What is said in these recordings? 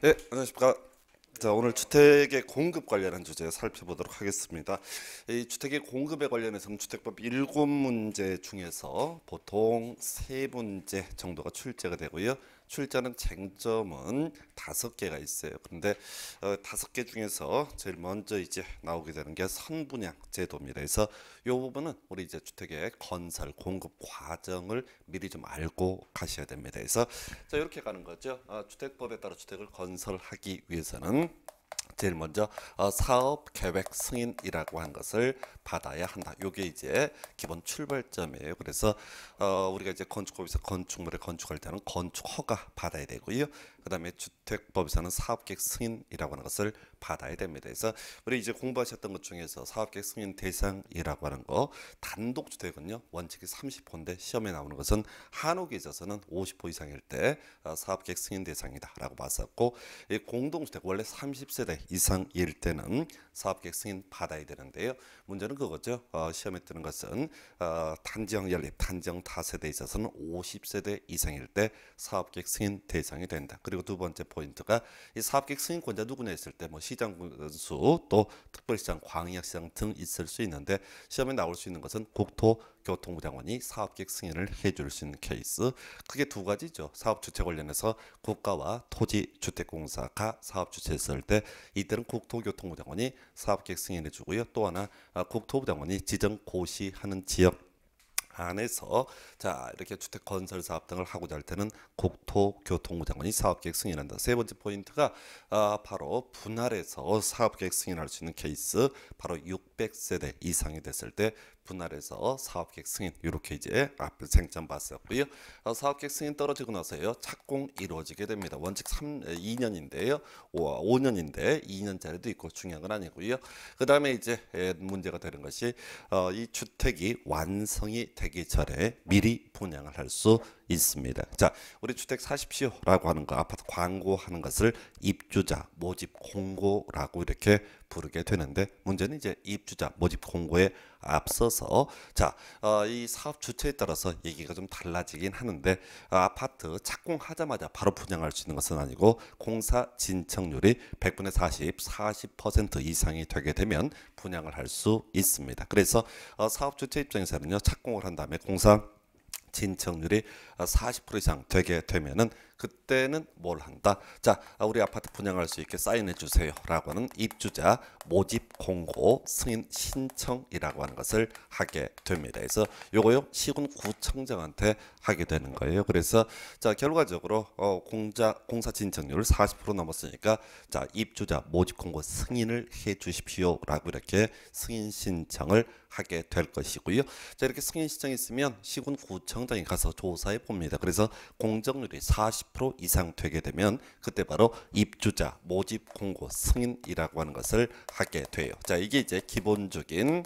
네, 안녕하십니까. 자, 오늘 주택의 공급 관련한 주제 살펴보도록 하겠습니다. 이 주택의 공급에 관련해서는 주택법 7문제 중에서 보통 3문제 정도가 출제가 되고요. 출전는 쟁점은 다섯 개가 있어요. 그런데 어, 다섯 어, 개 중에서 제일 먼저 이제 나오게 되는 게 선분양 제도입니다. 그래서 이 부분은 우리 이제 주택의 건설 공급 과정을 미리 좀 알고 가셔야 됩니다. 그래서 자, 이렇게 가는 거죠. 아, 주택법에 따라 주택을 건설하기 위해서는 제일 먼저 어, 사업 계획 승인이라고 한 것을 받아야 한다. 요게 이제 기본 출발점이에요. 그래서 어, 우리가 이제 건축법에서 건축물을 건축할 때는 건축허가 받아야 되고요. 그다음에 주택법에서는 사업계획 승인이라고 하는 것을 받아야 됩니다. 그래서 우리 이제 공부하셨던 것 중에서 사업계획 승인 대상이라고 하는 거 단독 주택은요 원칙이 30호인데 시험에 나오는 것은 한옥에 있어서는 50호 이상일 때 어, 사업계획 승인 대상이다라고 봤었고 이 공동주택 원래 30세대 이상일 때는 사업계획 승인 받아야 되는데요. 문제는 그거죠. 어, 시험에 뜨는 것은 어, 단지형 연립, 단지형 다세대에 있어서는 50세대 이상일 때 사업계획 승인 대상이 된다. 그리고 두 번째 포인트가 이 사업계획 승인권자 누구냐 했을 때뭐 시장 군수 또 특별시장 광역시장 등 있을 수 있는데 시험에 나올 수 있는 것은 국토교통부 장관이 사업계획 승인을 해줄 수 있는 케이스 크게 두 가지죠. 사업 주체 관련해서 국가와 토지주택공사가 사업 주체했을 때 이들은 국토교통부 장관이 사업계획 승인해주고요. 또 하나 아, 국토부 장관이 지정 고시하는 지역 안에서자 이렇게 주택 건설 사업 등을 하고자 할 때는 국토교통부 장관이 사업계획 승인한다. 세 번째 포인트가 아, 바로 분할해서 사업계획 승인할 수 있는 케이스 바로 600세대 이상이 됐을 때 분할해서 사업계획 승인 이렇게 이제 앞에 쟁점 봤었고요. 어, 사업계 승인 떨어지고 나서요 착공 이루어지게 됩니다. 원칙 3 2년인데요. 5, 5년인데 2년짜리도 있고 중요한 건 아니고요. 그 다음에 이제 문제가 되는 것이 어, 이 주택이 완성이 되기 전에 미리 분양을 할수 있습니다. 자, 우리 주택 사십시오라고 하는 거, 아파트 광고하는 것을 입주자 모집 공고라고 이렇게 부르게 되는데 문제는 이제 입주자 모집 공고에 앞서서 자, 어, 이 사업 주체에 따라서 얘기가 좀 달라지긴 하는데 어, 아파트 착공하자마자 바로 분양할 수 있는 것은 아니고 공사 진척률이 백분의 사십, 사십 퍼센트 이상이 되게 되면 분양을 할 수 있습니다. 그래서 어, 사업 주체 입장에서는요, 착공을 한 다음에 공사 신청률이 40% 어, 이상 되게 되면은 그때는 뭘 한다? 자, 아, 우리 아파트 분양할 수 있게 사인해 주세요라고 는 입주자 모집 공고 승인 신청이라고 하는 것을 하게 됩니다. 그래서 요거요 시군 구청장한테 하게 되는 거예요. 그래서 자 결과적으로 어, 공자 공사 진청률40% 넘었으니까 자 입주자 모집 공고 승인을 해 주십시오라고 이렇게 승인 신청을 하게 될 것이고요. 자 이렇게 승인 신청이 있으면 시군 구청 공장에 가서 조사해 봅니다. 그래서 공정률이 40% 이상 되게 되면 그때 바로 입주자 모집 공고 승인이라고 하는 것을 하게 돼요. 자, 이게 이제 기본적인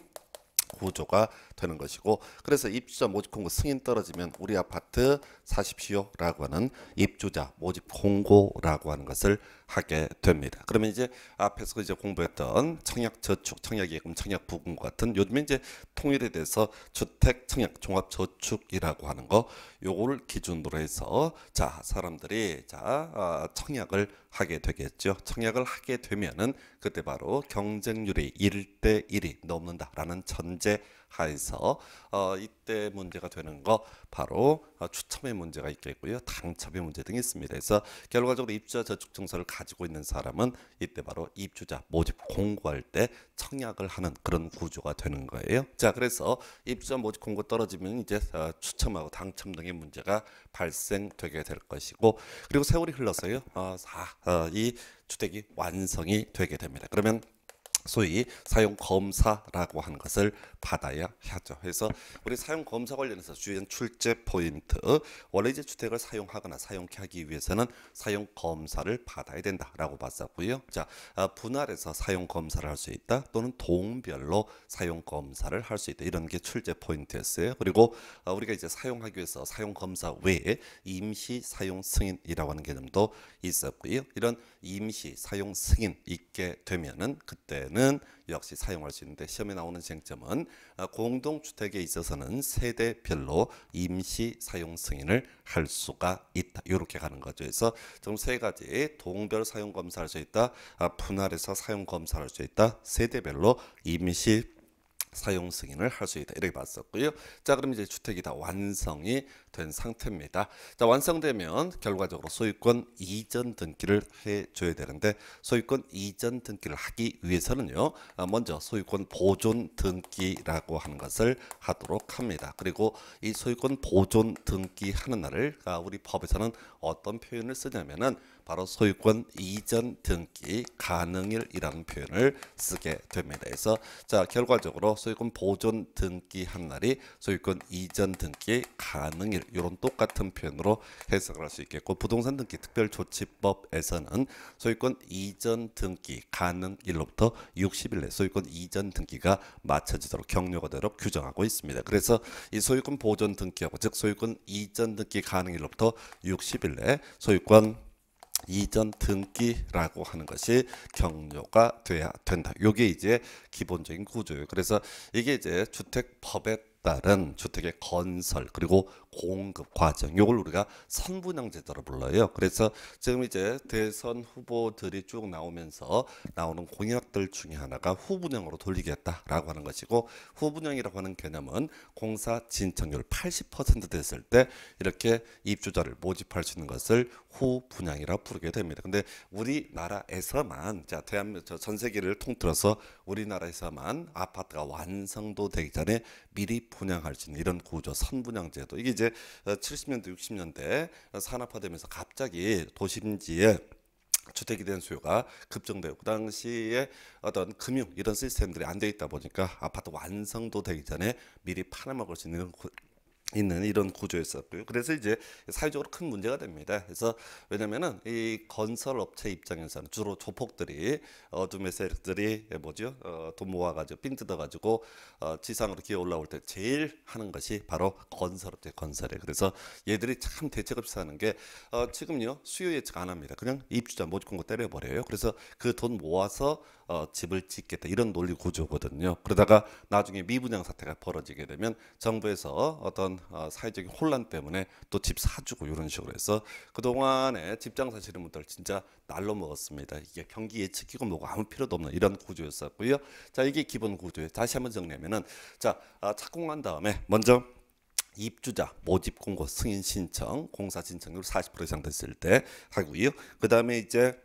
구조가 되는 것이고 그래서 입주자 모집 공고 승인 떨어지면 우리 아파트 사십시오라고 하는 입주자 모집 공고라고 하는 것을 하게 됩니다. 그러면 이제 앞에서 이제 공부했던 청약 저축, 청약 예금, 청약 부분 같은 요즘 이제 통일에 대해서 주택 청약 종합 저축이라고 하는 거 요거를 기준으로 해서 자 사람들이 자 어, 청약을 하게 되겠죠. 청약을 하게 되면은 그때 바로 경쟁률이 1대 1이 넘는다라는 전제 하에서 어, 이때 문제가 되는 거 바로 어, 추첨의 문제가 있겠고요. 당첨의 문제 등이 있습니다. 그래서 결과적으로 입주자 저축증서를 가지고 있는 사람은 이때 바로 입주자 모집 공고할 때 청약을 하는 그런 구조가 되는 거예요. 자, 그래서 입주자 모집 공고 떨어지면 이제 어, 추첨하고 당첨 등의 문제가 발생되게 될 것이고 그리고 세월이 흘러서요. 어, 사, 어, 이 주택이 완성이 되게 됩니다. 그러면 소위 사용 검사라고 하는 것을 받아야 하죠. 그래서 우리 사용 검사 관련해서 주요 출제 포인트 원래 이제 주택을 사용하거나 사용케 하기 위해서는 사용 검사를 받아야 된다라고 봤었고요. 자 아, 분할해서 사용 검사를 할 수 있다 또는 동별로 사용 검사를 할 수 있다 이런 게 출제 포인트였어요. 그리고 아, 우리가 이제 사용하기 위해서 사용 검사 외에 임시 사용 승인이라고 하는 개념도 있었고요. 이런 임시 사용 승인 있게 되면은 그때 경는 역시 사용할 수 있는데 시험에 나오는 쟁점은 아, 공동주택에 있어서는 세대별로 임시 사용 승인을 할 수가 있다. 이렇게 가는 거죠. 그래서 좀세 가지 동별 사용 검사할 수 있다. 아, 분할해서 사용 검사할 수 있다. 세대별로 임시 사용 승인을 할 수 있다 이렇게 봤었고요. 자 그럼 이제 주택이 다 완성이 된 상태입니다. 자 완성되면 결과적으로 소유권 이전 등기를 해줘야 되는데 소유권 이전 등기를 하기 위해서는요 아, 먼저 소유권 보존 등기라고 하는 것을 하도록 합니다. 그리고 이 소유권 보존 등기 하는 날을 아, 우리 법에서는 어떤 표현을 쓰냐면은 바로 소유권 이전 등기 가능일이라는 표현을 쓰게 됩니다. 그래서 자 결과적으로 소유권 보존 등기한 날이 소유권 이전 등기 가능일 이런 똑같은 표현으로 해석을 할 수 있겠고 부동산 등기 특별조치법에서는 소유권 이전 등기 가능일로부터 60일 내 소유권 이전 등기가 맞춰지도록 경력어대로 규정하고 있습니다. 그래서 이 소유권 보존 등기하고 즉 소유권 이전 등기 가능일로부터 60일 내 소유권 이전 등기라고 하는 것이 경료가 돼야 된다. 요게 이제 기본적인 구조예요. 그래서 이게 이제 주택법에 따른 주택의 건설 그리고 공급 과정 요걸 우리가 선분양 제도로 불러요. 그래서 지금 이제 대선 후보들이 쭉 나오면서 나오는 공약들 중에 하나가 후분양으로 돌리겠다라고 하는 것이고 후분양이라고 하는 개념은 공사 진척률80% 됐을 때 이렇게 입주자를 모집할 수 있는 것을 후분양이라 부르게 됩니다. 근데 우리나라에서만 자 대한민국 전 세계를 통틀어서 우리나라에서만 아파트가 완성도 되기 전에 미리 분양할 수 있는 이런 구조 선분양 제도 이게 이제 이제 70년대 60년대 산업화되면서 갑자기 도심지에 주택에 대한 수요가 급증되고 그 당시에 어떤 금융 이런 시스템들이 안 돼 있다 보니까 아파트 완성도 되기 전에 미리 팔아먹을 수 있는 있는 이런 구조였었고요. 그래서 이제 사회적으로 큰 문제가 됩니다. 그래서 왜냐면은 이 건설 업체 입장에서는 주로 조폭들이 어둠의 세력들이 뭐죠? 어, 돈 모아가지고 삥 뜯어가지고 어, 지상으로 기어 올라올 때 제일 하는 것이 바로 건설업체 건설에. 그래서 얘들이 참 대책 없이 사는 게 어, 지금요 수요 예측 안 합니다. 그냥 입주자 모집공고 때려버려요. 그래서 그 돈 모아서 어, 집을 짓겠다 이런 논리 구조거든요. 그러다가 나중에 미분양 사태가 벌어지게 되면 정부에서 어떤 어, 사회적인 혼란 때문에 또 집 사주고 이런 식으로 해서 그동안에 집장 사시는 분들 진짜 날로 먹었습니다. 이게 경기 예측기금 뭐고 아무 필요도 없는 이런 구조였었고요. 자 이게 기본 구조예요. 다시 한번 정리하면은 자 아, 착공한 다음에 먼저 입주자 모집 공고 승인 신청 공사 신청률 40% 이상 됐을 때 하고요. 그 다음에 이제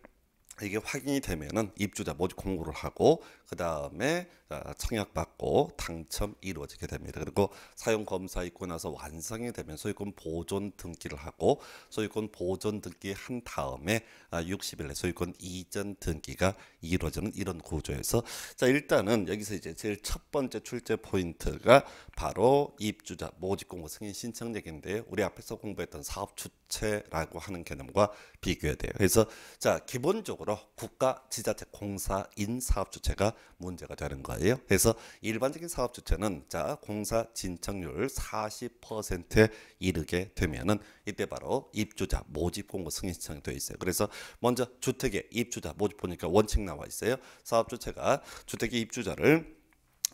이게 확인이 되면은 입주자 모집 공고를 하고 그 다음에 아, 청약 받고 당첨 이루어지게 됩니다. 그리고 사용 검사 있고 나서 완성이 되면 소유권 보존 등기를 하고 소유권 보존 등기 한 다음에 60일 아, 내 소유권 이전 등기가 이루어지는 이런 구조에서 자 일단은 여기서 이제 제일 첫 번째 출제 포인트가 바로 입주자 모집공고 승인 신청액인데 우리 앞에서 공부했던 사업 주체라고 하는 개념과 비교해야 돼요. 그래서 자 기본적으로 국가 지자체 공사인 사업 주체가 문제가 되는 거예요. 그래서 일반적인 사업 주체는 자 공사 진척률 40%에 이르게 되면은 이때 바로 입주자 모집 공고 승인 신청이 되어 있어요. 그래서 먼저 주택의 입주자 모집 보니까 원칙 나와 있어요. 사업 주체가 주택의 입주자를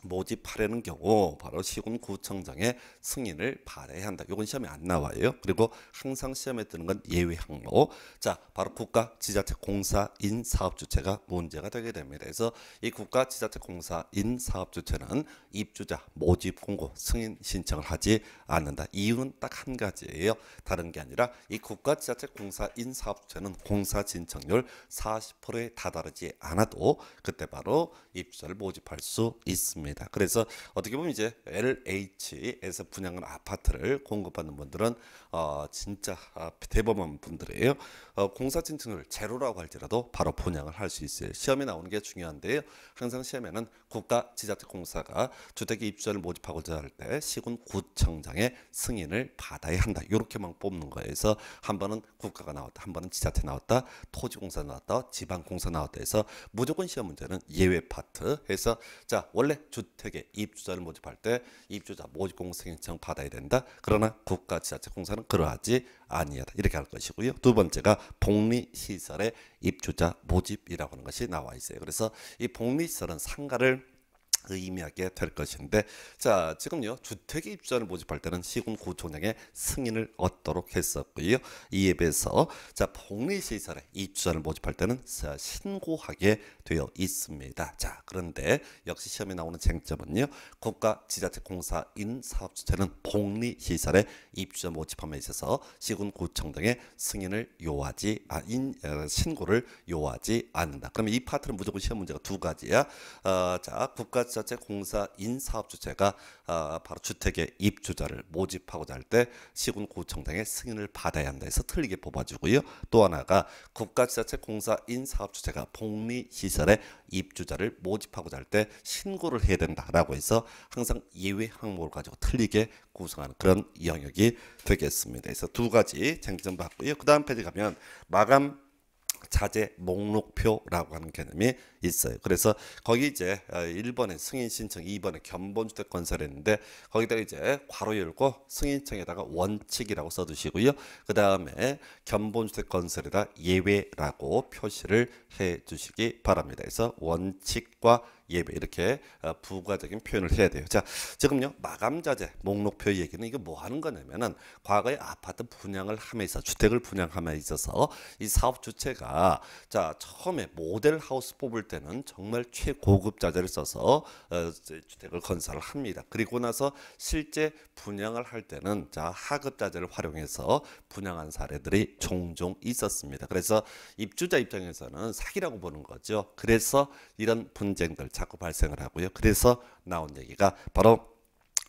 모집하려는 경우 바로 시군구청장의 승인을 발해야 한다. 이건 시험에 안 나와요. 그리고 항상 시험에 뜨는 건 예외 항목. 자, 바로 국가 지자체 공사인 사업주체가 문제가 되게 됩니다. 그래서 이 국가 지자체 공사인 사업주체는 입주자 모집 공고 승인 신청을 하지 않는다. 이유는 딱 한 가지예요. 다른 게 아니라 이 국가 지자체 공사인 사업주체는 공사 진청률 40%에 다다르지 않아도 그때 바로 입주자를 모집할 수 있습니다. 있니다 그래서 어떻게 보면 이제 LH에서 분양한 아파트를 공급받는 분들은 어 진짜 아, 대범한 분들이에요. 어, 공사 진출을 제로라고 할지라도 바로 분양을할 수있어요 시험에 나오는 게 중요한데요. 항상 시험에는 국가 지자체공사가 주택의 입주자를 모집하고자 할 때 시군 구청장의 승인을 받아야 한다. 이렇게만 뽑는 거예요그래서한 번은 국가가 나왔다, 한 번은 지자체 나왔다, 토지공사 나왔다, 지방공사 나왔다 해서 무조건 시험 문제는 예외 파트 해서 자 원래 주택의 입주자를 모집할 때 입주자 모집공사 신청 받아야 된다. 그러나 국가 지자체 공사는 그러하지 아니하다 이렇게 할 것이고요. 두 번째가 복리시설의 입주자 모집이라고 하는 것이 나와 있어요. 그래서 이 복리시설은 상가를 그 의미하게 될 것인데 자 지금요 주택의 입주자를 모집할 때는 시군구청장의 승인을 얻도록 했었고요 이에 비해서 자 복리시설의 입주자를 모집할 때는 신고하게 되어 있습니다 자 그런데 역시 시험에 나오는 쟁점은요 국가 지자체 공사인 사업주체는 복리시설의 입주자 모집함에 있어서 시군구청장의 승인을 요하지 아, 인, 어, 신고를 요하지 않는다 그러면 이 파트는 무조건 시험 문제가 두 가지야 어, 자 국가 지자체 공사인 사업 주체가 아, 바로 주택의 입주자를 모집하고자 할 때 시군 구청장의 승인을 받아야 한다 해서 틀리게 뽑아주고요. 또 하나가 국가 지자체 공사인 사업 주체가 복리 시설에 입주자를 모집하고자 할 때 신고를 해야 된다라고 해서 항상 예외 항목을 가지고 틀리게 구성하는 그런 영역이 되겠습니다. 그래서 두 가지 쟁점 봤고요. 그 다음 페이지 가면 마감 자제 목록표라고 하는 개념이 있어요. 그래서 거기 이제 1번에 어, 승인 신청, 2번에 견본 주택 건설했는데 거기다가 이제 괄호 열고 승인 청에다가 원칙이라고 써 두시고요. 그다음에 견본 주택 건설에다 예외라고 표시를 해 주시기 바랍니다. 그래서 원칙과 예배 이렇게 어, 부가적인 표현을 해야 돼요. 자, 지금요 마감자재 목록표 얘기는 이게 뭐 하는 거냐면은 과거에 아파트 분양을 함에 서 주택을 분양함에 있어서 이 사업 주체가 자 처음에 모델 하우스 뽑을 때는 정말 최고급 자재를 써서 어, 주택을 건설을 합니다. 그리고 나서 실제 분양을 할 때는 자 하급 자재를 활용해서 분양한 사례들이 종종 있었습니다. 그래서 입주자 입장에서는 사기라고 보는 거죠. 그래서 이런 분쟁들 자꾸 발생을 하고요. 그래서 나온 얘기가 바로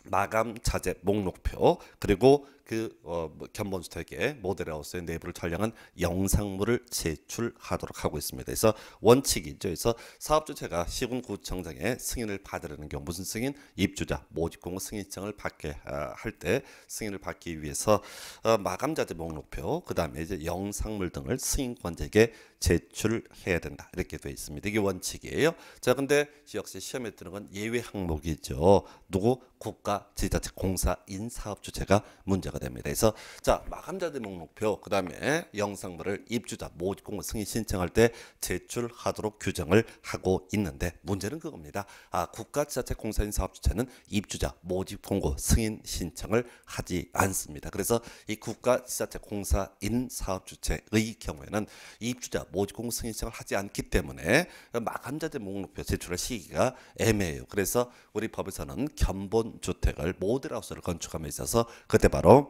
마감 자재 목록표 그리고 그 어, 뭐 견본주택의 모델하우스의 내부를 촬영한 영상물을 제출하도록 하고 있습니다. 그래서 원칙이 죠 그래서 사업주체가 시군구청장의 승인을 받으려는 경우 무슨 승인? 입주자 모집공고 승인 증을 받게 어, 아, 할 때 승인을 받기 위해서 어, 마감자재 목록표 그 다음에 이제 영상물 등을 승인권자에게 제출해야 된다 이렇게 되어 있습니다. 이게 원칙이에요. 자 근데 역시 시험에 드는 건 예외 항목이죠. 누구 국가 지자체 공사인 사업주체가 문제가 문제가 됩니다. 그래서 자 마감자 목록표그 다음에 영상물을 입주자 모집공고 승인 신청할 때 제출하도록 규정을 하고 있는데 문제는 그겁니다. 아 국가 지자체 공사인 사업주체는 입주자 모집공고 승인 신청을 하지 않습니다. 그래서 이 국가 지자체 공사인 사업주체의 경우에는 입주자 모집공고 승인 신청을 하지 않기 때문에 마감자 목록표 제출할 시기가 애매해요. 그래서 우리 법에서는 견본주택을 모델하우스를 건축함에 있어서 그때 바로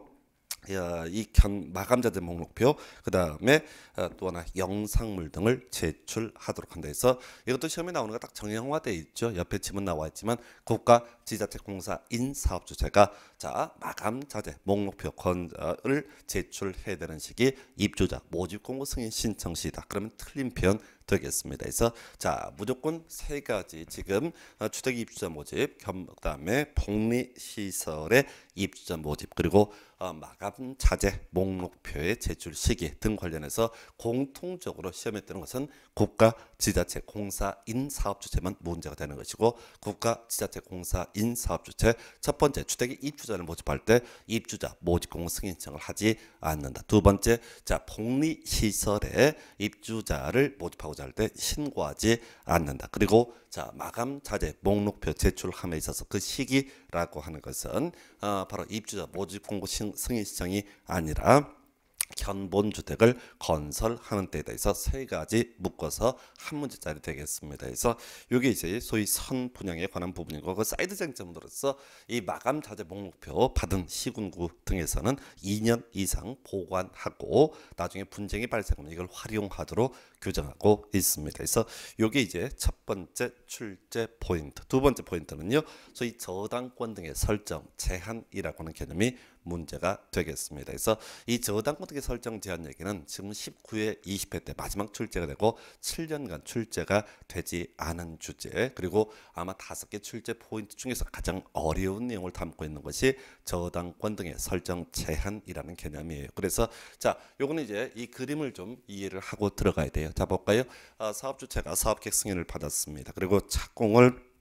이 견, 마감자재 목록표 그 다음에 어, 또 하나 영상물 등을 제출하도록 한다 해서 이것도 시험에 나오는 거딱 정형화돼 있죠 옆에 지문 나와 있지만 국가 지자체 공사인 사업주체가 자 마감 자재 목록표 건을 제출해야 되는 시기 입주자 모집 공고 승인 신청 시다. 그러면 틀린 표현 되겠습니다. 그래서 자 무조건 세 가지 지금 어, 주택 입주자 모집 겸 그다음에 복리 시설의 입주자 모집 그리고 어, 마감 자재 목록표의 제출 시기 등 관련해서 공통적으로 시험했다는 것은 국가 지자체 공사인 사업주체만 문제가 되는 것이고 국가 지자체 공사 인 사업주체 첫 번째 주택의 입주자를 모집할 때 입주자 모집공 고 승인청을 신 하지 않는다. 두 번째 자 복리 시설에 입주자를 모집하고자 할 때 신고하지 않는다. 그리고 자 마감 자재 목록표 제출함에 있어서 그 시기라고 하는 것은 어, 바로 입주자 모집 공고 승인 신청이 아니라 현본주택을 건설하는 데에 대해서 세 가지 묶어서 한 문제짜리 되겠습니다. 그래서 이게 이제 소위 선 분양에 관한 부분이고 그 사이드 쟁점으로서 이 마감 자재 목록표 받은 시군구 등에서는 2년 이상 보관하고 나중에 분쟁이 발생하면 이걸 활용하도록 규정하고 있습니다. 그래서 이게 이제 첫 번째 출제 포인트. 두 번째 포인트는요. 소위 저당권 등의 설정 제한이라고 하는 개념이 문제가 되겠습니다. 그래서 이 저당권특위 설정 제한 얘기는 지금 19회 20회 때 마지막 출제가 되고 7년간 출제가 되지 않은 주제 그리고 아마 다섯 개 출제 포인트 중에서 가장 어려운 내용을 담고 있는 것이 저당권 등의 설정 제한이라는 개념이에요. 그래서 자 요거는 이제 이 그림을 좀 이해를 하고 들어가야 돼요. 자 볼까요? 아, 사업주체가 사업객 승인을 받았습니다. 그리고 착공을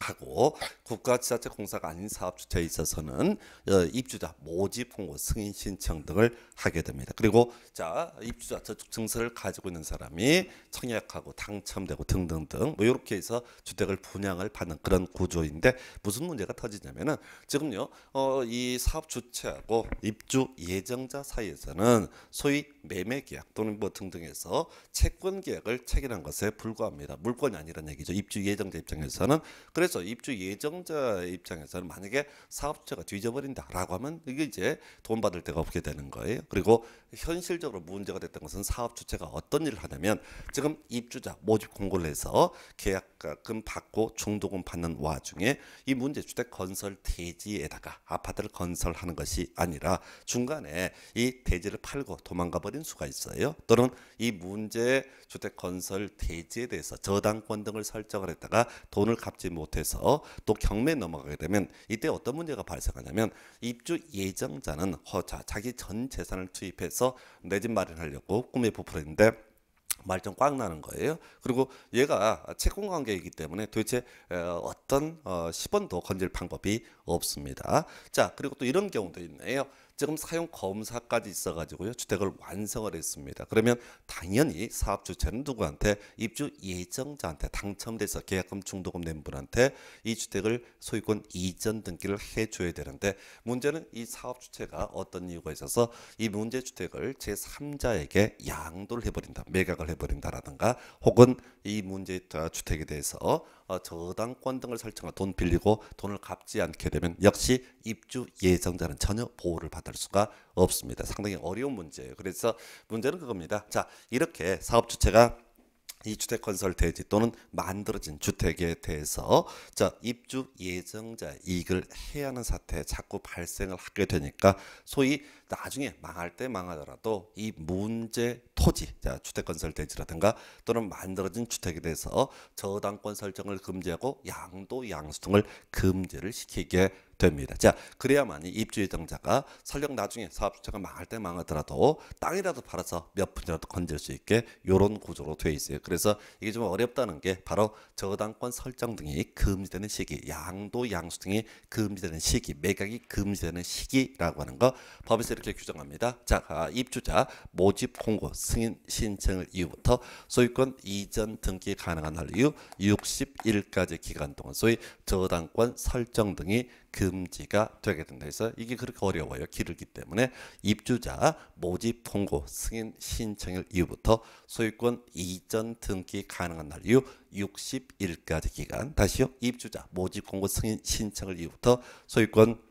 하고 국가지자체 공사가 아닌 사업주체에 있어서는 어, 입주자 모집 홍보 승인 신청 등을 하게 됩니다. 그리고 자 입주자 저축 증서를 가지고 있는 사람이 청약하고 당첨되고 등등등 뭐 이렇게 해서 주택을 분양을 받는 그런 구조인데 무슨 문제가 터지냐면은 지금요 어, 이 사업주체하고 입주 예정자 사이에서는 소위 매매 계약 또는 뭐 등등에서 채권 계약을 체결한 것에 불과합니다. 물건이 아니라는 얘기죠. 입주 예정자 입장에서는 그래서 입주 예정자 입장에서는 만약에 사업자가 뒤져버린다라고 하면 이게 이제 돈 받을 데가 없게 되는 거예요. 그리고 현실적으로 문제가 됐던 것은 사업 주체가 어떤 일을 하냐면 지금 입주자 모집 공고를 해서 계약금 받고 중도금 받는 와중에 이 문제 주택 건설 대지에다가 아파트를 건설하는 것이 아니라 중간에 이 대지를 팔고 도망가 버린 수가 있어요. 또는 이 문제 주택 건설 대지에 대해서 저당권 등을 설정을 했다가 돈을 갚지 못해서 또 경매 넘어가게 되면 이때 어떤 문제가 발생하냐면 입주 예정자는 허자 자기 전 재산을 투입해서 가서 내집 마련하려고 꿈에 부풀었는데 말 좀 꽉 나는 거예요. 그리고 얘가 채권 관계이기 때문에 도대체 어떤 10원도 어, 건질 방법이 없습니다. 자, 그리고 또 이런 경우도 있네요. 지금 사용 검사까지 있어가지고요 주택을 완성을 했습니다. 그러면 당연히 사업 주체는 누구한테 입주 예정자한테 당첨돼서 계약금 중도금 낸 분한테 이 주택을 소유권 이전 등기를 해줘야 되는데 문제는 이 사업 주체가 어떤 이유가 있어서 이 문제 주택을 제 3자에게 양도를 해버린다 매각을 해버린다라든가 혹은 이 문제 주택에 대해서 어, 저당권 등을 설정한 돈 빌리고 돈을 갚지 않게 되면 역시 입주 예정자는 전혀 보호를 받을 수가 없습니다. 상당히 어려운 문제예요. 그래서 문제는 그겁니다. 자 이렇게 사업 주체가 이 주택 건설 대지 또는 만들어진 주택에 대해서 자 입주 예정자 이익을 해야 하는 사태 자꾸 발생을 하게 되니까 소위 나중에 망할 때 망하더라도 이 문제 토지, 자 주택건설 대지라든가 또는 만들어진 주택에 대해서 저당권 설정을 금지하고 양도 양수 등을 금지를 시키게 됩니다. 자, 그래야만이 입주예정자가 설령 나중에 사업주체가 망할 때 망하더라도 땅이라도 팔아서 몇 분이라도 건질 수 있게 요런 구조로 되어 있어요. 그래서 이게 좀 어렵다는 게 바로 저당권 설정 등이 금지되는 시기, 양도 양수 등이 금지되는 시기, 매각이 금지되는 시기라고 하는 거 법에서 이렇게 규정합니다. 자, 아, 입주자 모집 공고 승인 신청을 이후부터 소유권 이전 등기 가능한 할 이후 60일까지 기간 동안 소위 저당권 설정 등이 금지가 되게 된다 해서 이게 그렇게 어려워요. 길기 때문에 입주자 모집 공고 승인 신청일 이후부터 소유권 이전 등기 가능한 날 이후 60일까지 기간 다시요. 입주자 모집 공고 승인 신청일 이후부터 소유권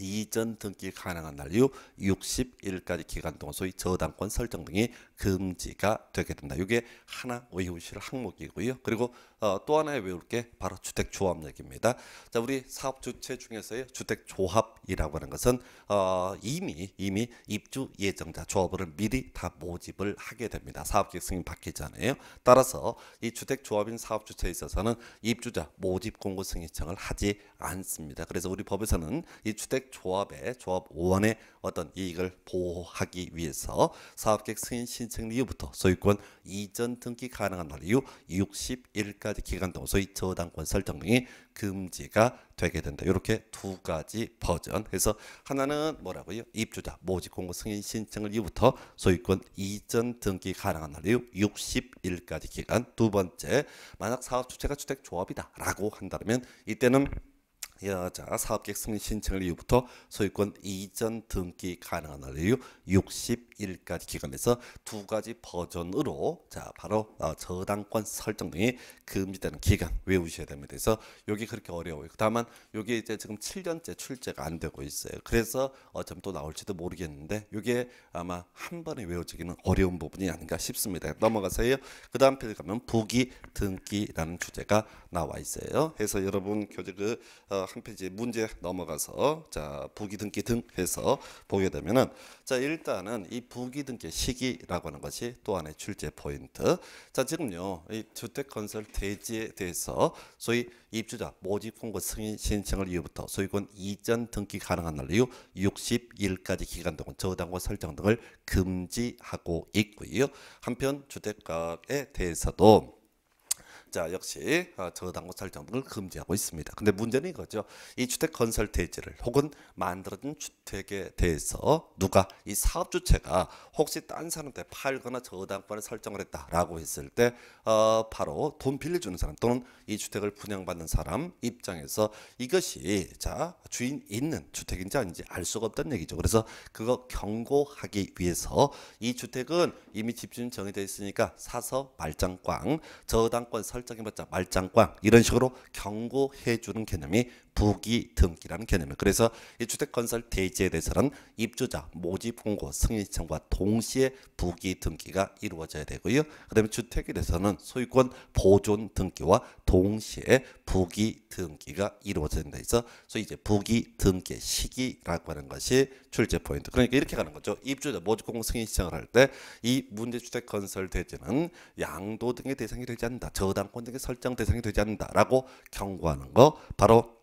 이전 등기 가능한 날 이후 6 1일까지 기간 동안 소위 저당권 설정 등이 금지가 되게 된다. 이게 하나 의무실 항목이고요. 그리고 어, 또 하나의 외울 게 바로 주택조합 얘기입니다. 자, 우리 사업 주체 중에서의 주택조합이라고 하는 것은 어, 이미 이미 입주 예정자 조합을 미리 다 모집을 하게 됩니다. 사업계획 승인 받기 전에요. 따라서 이 주택조합인 사업 주체에 있어서는 입주자 모집 공고 승인 청을 하지 않습니다. 그래서 우리 법에서는 이 주택조합의 조합 원의 어떤 이익을 보호하기 위해서 사업계획 승인 신청 이후부터 소유권 이전 등기 가능한 날 이후 61일 가지 기관도 소위 저당 권설정 등이 금지가 되게 된다. 이렇게 두 가지 버전. 그래서 하나는 뭐라고요? 입주자 모집 공고 승인 신청을 이후부터 소유권 이전 등기 가능한 날이요. 60일까지 기간. 두 번째, 만약 사업 주체가 주택 조합이다라고 한다면 이때는 여자 사업객 승인 신청일 이후부터 소유권 이전 등기 가능한 날 이후 60일까지 기간에서 두 가지 버전으로 자 바로 어, 저당권 설정 등이 금지되는 기간 외우셔야 됩니다. 그래서 여기 그렇게 어려워요. 다만 여기 이제 지금 7년째 출제가 안 되고 있어요. 그래서 어쩜 또 나올지도 모르겠는데 이게 아마 한 번에 외워지기는 어려운 부분이 아닌가 싶습니다. 넘어가세요. 그 다음 페이지 가면 부기 등기라는 주제가 나와 있어요. 그래서 여러분 교재 그 어, 한 페이지 문제 넘어가서 자 부기등기 등 해서 보게 되면은 자 일단은 이 부기등기 시기라고 하는 것이 또 하나의 출제 포인트. 자 지금요 이 주택건설 대지에 대해서 소위 입주자 모집 공고 승인 신청을 이후부터 소유권 이전 등기 가능한 날 이후 60일까지 기간 동안 저당권 설정 등을 금지하고 있고요. 한편 주택가에 대해서도 자 역시 어, 저당권 설정을 금지하고 있습니다. 근데 문제는 이거죠. 이 주택 건설 대지를 혹은 만들어진 주택에 대해서 누가 이 사업 주체가 혹시 딴 사람한테 팔거나 저당권을 설정을 했다라고 했을 때 어, 바로 돈 빌려주는 사람 또는 이 주택을 분양받는 사람 입장에서 이것이 자 주인 있는 주택인지 아닌지 알 수가 없다는 얘기죠. 그래서 그거 경고하기 위해서 이 주택은 이미 집주인 정해져 있으니까 사서 말장꽝 저당권 사 설정해봤자 말장꽝 이런 식으로 경고해주는 개념이 부기등기라는 개념이에요. 그래서 이 주택건설 대지에 대해서는 입주자 모집 공고 승인 신청과 동시에 부기등기가 이루어져야 되고요. 그다음에 주택에 대해서는 소유권 보존 등기와 동시에 부기등기가 이루어져야 된다 해서 이제 부기등기 시기라고 하는 것이 출제 포인트. 그러니까 이렇게 가는 거죠. 입주자 모집 공고 승인 신청을 할 때 이 문제주택 건설 대지는 양도 등의 대상이 되지 않는다. 저당 당권자의 설정 대상이 되지 않는다라고 경고하는 거 바로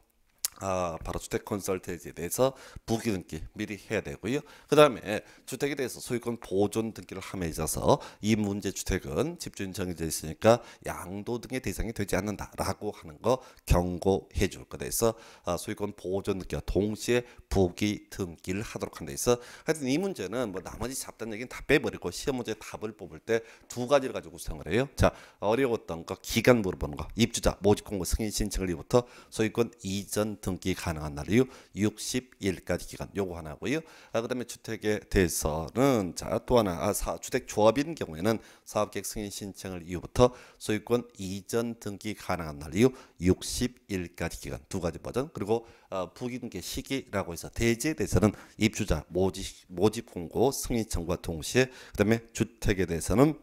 아, 바로 주택 컨설팅에 대해서 부기 등기 미리 해야 되고요. 그 다음에 주택에 대해서 소유권 보존 등기를 함에 있어서 이 문제 주택은 집주인 정해져 있으니까 양도 등의 대상이 되지 않는다라고 하는 거 경고해 줄 거다 해서 아, 소유권 보존 등기와 동시에 부기 등기를 하도록 한다 해서 하여튼 이 문제는 뭐 나머지 잡단 얘기는 다 빼버리고 시험 문제 답을 뽑을 때 두 가지를 가지고 구성을 해요. 자 어려웠던 거 기간 물어보는 거 입주자 모집 공고 승인 신청을 이부터 소유권 이전 등 등기 가능한 날이요. 6 0일까지 기간 요거 하나고요. 아, 그다음에 주택에 대해서는 자, 또 하나 아, 사, 주택 조합인 경우에는 사업계획 승인 신청을 이후부터 소유권 이전 등기 가능한 날이요. 60일까지 기간 두 가지 버전 그리고 어, 부임계 시기라고 해서 대지에 대해서는 입주자 모집 모집 공고 승인 청과 동시에 그다음에 주택에 대해서는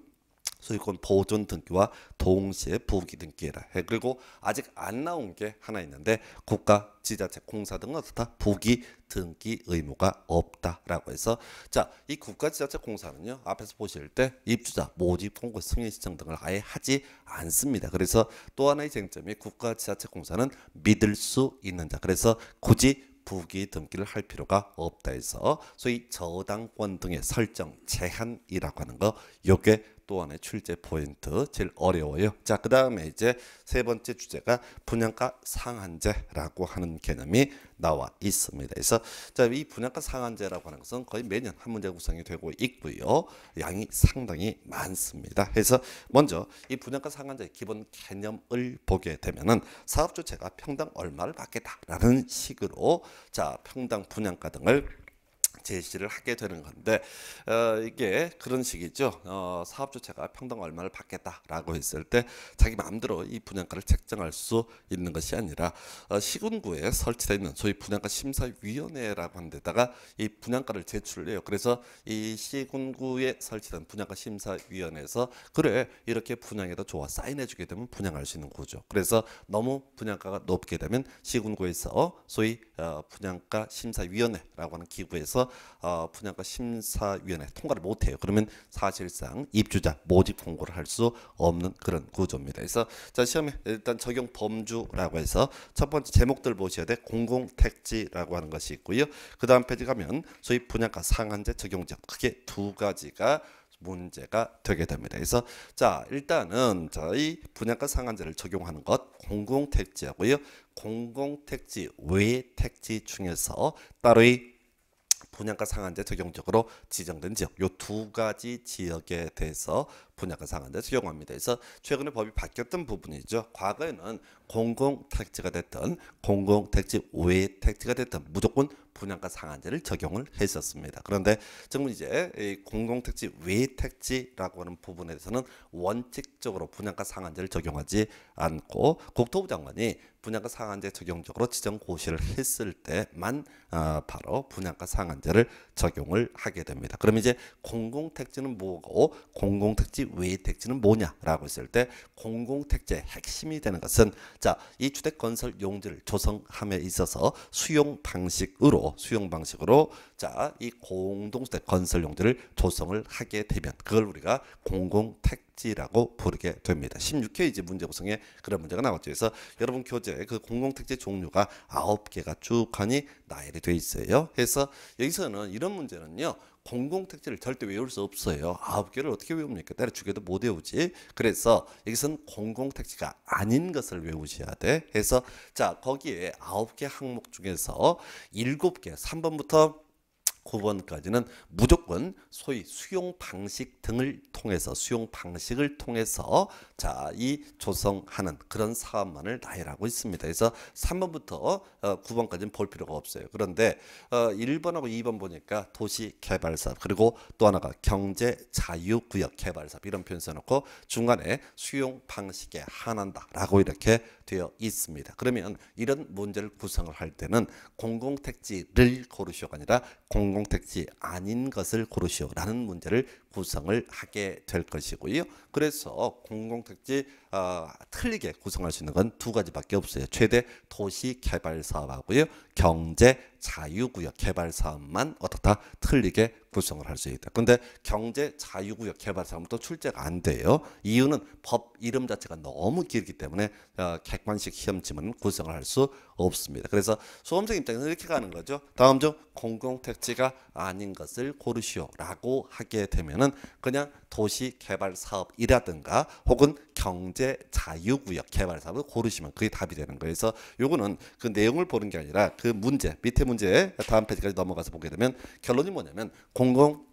소유권 보존 등기와 동시에 부기 등기해라. 그리고 아직 안 나온 게 하나 있는데 국가, 지자체, 공사 등은 다 부기 등기 의무가 없다라고 해서 자이 국가, 지자체, 공사는요 앞에서 보실 때 입주자 모집 공고 승인 신청 등을 아예 하지 않습니다. 그래서 또 하나의 쟁점이 국가, 지자체, 공사는 믿을 수 있는 자. 그래서 굳이 부기 등기를 할 필요가 없다 해서 소위 저당권 등의 설정 제한이라고 하는 거 요게 또한의 출제 포인트 제일 어려워요. 자, 그 다음에 이제 세 번째 주제가 분양가 상한제라고 하는 개념이 나와 있습니다. 그래서 자, 이 분양가 상한제라고 하는 것은 거의 매년 한 문제 구성이 되고 있고요. 양이 상당히 많습니다. 그래서 먼저 이 분양가 상한제의 기본 개념을 보게 되면은 사업 주체가 평당 얼마를 받겠다라는 식으로 자, 평당 분양가 등을 제시를 하게 되는 건데 어, 이게 그런 식이죠. 어, 사업 주체가 평당 얼마를 받겠다라고 했을 때 자기 마음대로 이 분양가를 책정할 수 있는 것이 아니라 어, 시군구에 설치되어 있는 소위 분양가 심사위원회라고 하는 데다가 이 분양가를 제출해요. 을 그래서 이 시군구에 설치된 분양가 심사위원회에서 그래 이렇게 분양에다 좋아 사인해주게 되면 분양할 수 있는 구조. 그래서 너무 분양가가 높게 되면 시군구에서 소위 어, 분양가 심사위원회라고 하는 기구에서 해서 어, 분양가 심사위원회 통과를 못해요. 그러면 사실상 입주자 모집 공고를 할 수 없는 그런 구조입니다. 그래서 자 시험에 일단 적용 범주라고 해서 첫 번째 제목들 보셔야 돼 공공택지라고 하는 것이 있고요. 그 다음 페이지 가면 소위 분양가 상한제 적용 지 크게 두 가지가 문제가 되게 됩니다. 그래서 자 일단은 저희 분양가 상한제를 적용하는 것 공공택지하고요. 공공택지 외 택지 중에서 따로의 분양가 상한제 적용적으로 지정된 지역 요 두 가지 지역에 대해서 분양가 상한제 적용합니다. 그래서 최근에 법이 바뀌었던 부분이죠. 과거에는 공공 택지가 됐던 공공 택지 외 택지가 됐던 무조건 분양가 상한제를 적용을 했었습니다. 그런데 지금 이제 공공 택지 외 택지라고 하는 부분에 대해서는 원칙적으로 분양가 상한제를 적용하지 않고 국토부 장관이 분양가 상한제 적용적으로 지정 고시를 했을 때만 어, 바로 분양가 상한제를 적용을 하게 됩니다. 그럼 이제 공공택지는 뭐고 공공택지 외의 택지는 뭐냐라고 했을 때 공공택지의 핵심이 되는 것은 자이 주택건설 용지를 조성함에 있어서 수용 방식으로 수용 방식으로 자이 공동주택 건설 용지를 조성을 하게 되면 그걸 우리가 공공택 지라고 부르게 됩니다. 16회 이제 문제 구성에 그런 문제가 나왔죠. 그래서 여러분 교재에 그 공공택지 종류가 9개가 쭉 하니 나열이 돼 있어요. 그래서 여기서는 이런 문제는요. 공공택지를 절대 외울 수 없어요. 9 개를 어떻게 외웁니까? 따라 죽여도 못 외우지. 그래서 여기서는 공공택지가 아닌 것을 외우셔야 돼. 해서 자 거기에 9개 항목 중에서 7개 3번부터 9번까지는 무조건 소위 수용 방식 등을 통해서 수용 방식을 통해서 자이 조성하는 그런 사업만을 나열하고 있습니다. 그래서 3번부터 어, 9번까지는 볼 필요가 없어요. 그런데 어, 1번하고 2번 보니까 도시 개발 사업 그리고 또 하나가 경제 자유 구역 개발 사업 이런 표현 써놓고 중간에 수용 방식에 한한다라고 이렇게 되어 있습니다. 그러면 이런 문제를 구성을 할 때는 공공택지를 고르시오가 아니라 공 공공택지 아닌 것을 고르시오라는 문제를 구성을 하게 될 것이고요. 그래서 공공택지 어, 틀리게 구성할 수 있는 건 두 가지밖에 없어요. 최대 도시 개발 사업하고요. 경제 자유구역 개발 사업만 어떻다 틀리게 구성을 할 수 있다. 근데 경제 자유구역 개발 사업은 또 출제가 안 돼요. 이유는 법 이름 자체가 너무 길기 때문에 어, 객관식 시험지문 구성을 할 수 없습니다. 그래서 수험생 입장에서 는 이렇게 가는 거죠. 다음 중 공공택지가 아닌 것을 고르시오라고 하게 되면은 그냥 도시 개발 사업이라든가 혹은 경제 자유구역 개발 사업을 고르시면 그게 답이 되는 거예요. 그래서 요거는 그 내용을 보는 게 아니라 그 문제 밑에 문제 다음 페이지까지 넘어가서 보게 되면 결론이 뭐냐면 공공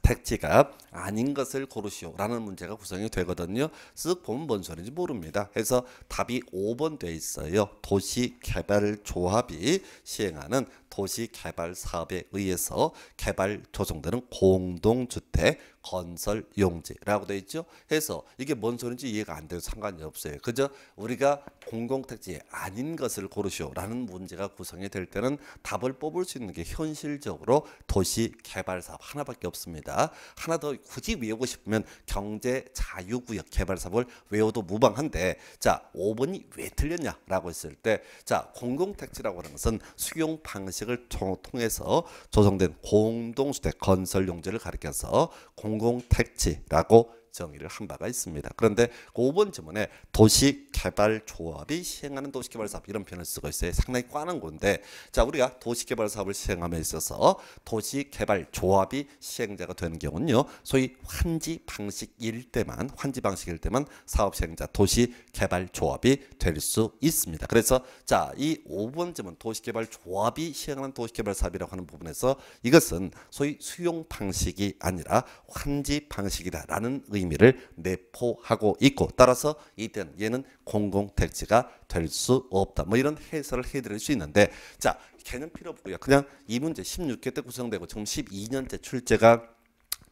택지가 아닌 것을 고르시오라는 문제가 구성이 되거든요. 쓱 보면 뭔 소리인지 모릅니다. 해서 답이 5번 돼 있어요. 도시개발조합이 시행하는 도시개발 사업에 의해서 개발 조성되는 공동주택 건설 용지라고 돼 있죠. 해서 이게 뭔 소리인지 이해가 안 돼도 상관이 없어요. 그저 우리가 공공택지 아닌 것을 고르시오라는 문제가 구성이 될 때는 답을 뽑을 수 있는 게 현실적으로 도시개발 사업 하나밖에 없습니다. 하나 더 굳이 외우고 싶으면 경제 자유구역 개발사업을 외워도 무방한데 자 5번이 왜 틀렸냐라고 했을 때 자 공공택지라고 하는 것은 수용 방식을 통해서 조성된 공동주택 건설용지를 가리켜서 공공택지라고 정의를 한 바가 있습니다. 그런데 그 5번 지문에 도시개발조합이 시행하는 도시개발사업 이런 표현을 쓰고 있어요. 상당히 꽈는 건데 자 우리가 도시개발사업을 시행함에 있어서 도시개발조합이 시행자가 되는 경우는요. 소위 환지 방식일 때만 환지 방식일 때만 사업 시행자 도시개발조합이 될 수 있습니다. 그래서 자 이 5번 지문 도시개발조합이 시행하는 도시개발사업이라고 하는 부분에서 이것은 소위 수용 방식이 아니라 환지 방식이다라는 의미 의미를 내포하고 있고 따라서 이때는 얘는 공공택지가 될 수 없다. 뭐 이런 해설을 해드릴 수 있는데 자 개념 필요 없고요. 그냥 이 문제 16개 때 구성되고 지금 12년째 출제가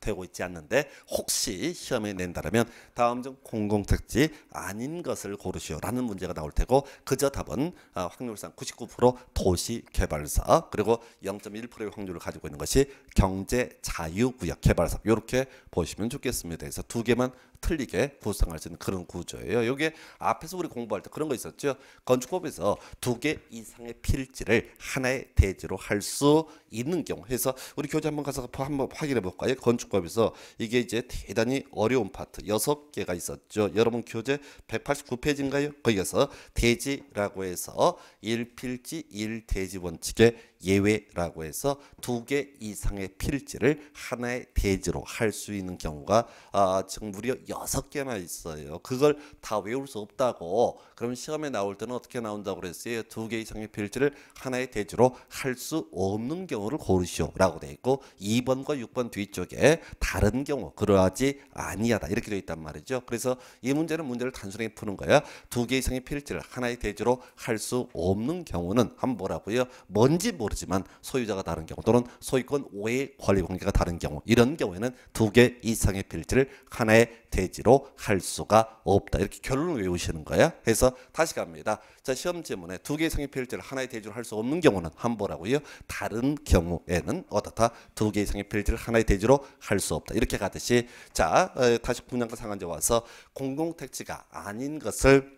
되고 있지 않는데 혹시 시험에 낸다면 다음 중 공공택지 아닌 것을 고르시오라는 문제가 나올 테고 그저 답은 어, 확률상 99% 도시개발사 그리고 0.1%의 확률을 가지고 있는 것이 경제자유구역 개발사 이렇게 보시면 좋겠습니다. 그래서 두 개만 틀리게 구성할 수 있는 그런 구조예요. 여기 앞에서 우리 공부할 때 그런 거 있었죠. 건축법에서 두 개 이상의 필지를 하나의 대지로 할 수 있는 경우. 해서 우리 교재 한번 가서 한번 확인해 볼까요? 건축법에서 이게 이제 대단히 어려운 파트 여섯 개가 있었죠. 여러분 교재 189페이지인가요? 거기에서 대지라고 해서 1필지 1대지 원칙에 예외라고 해서 두 개 이상의 필지를 하나의 대지로 할 수 있는 경우가 아, 지금 무려 여섯 개나 있어요. 그걸 다 외울 수 없다고. 그럼 시험에 나올 때는 어떻게 나온다고 그랬어요? 두 개 이상의 필지를 하나의 대지로 할 수 없는 경우를 고르시오라고 돼 있고 2번과 6번 뒤쪽에 다른 경우 그러하지 아니하다 이렇게 돼 있단 말이죠. 그래서 이 문제는 문제를 단순히 푸는 거야. 두 개 이상의 필지를 하나의 대지로 할 수 없는 경우는 한 뭐라고요? 뭔지 모르 그렇지만 소유자가 다른 경우 또는 소유권 오해 권리관계가 다른 경우 이런 경우에는 두 개 이상의 필지를 하나의 대지로 할 수가 없다. 이렇게 결론을 외우시는 거예요. 서 다시 갑니다. 자 시험 지문에 두 개 이상의 필지를 하나의 대지로 할 수 없는 경우는 한보라고요. 다른 경우에는 어떻다? 두 개 이상의 필지를 하나의 대지로 할 수 없다. 이렇게 가듯이 자 어, 다시 분양가 상한제 와서 공공택지가 아닌 것을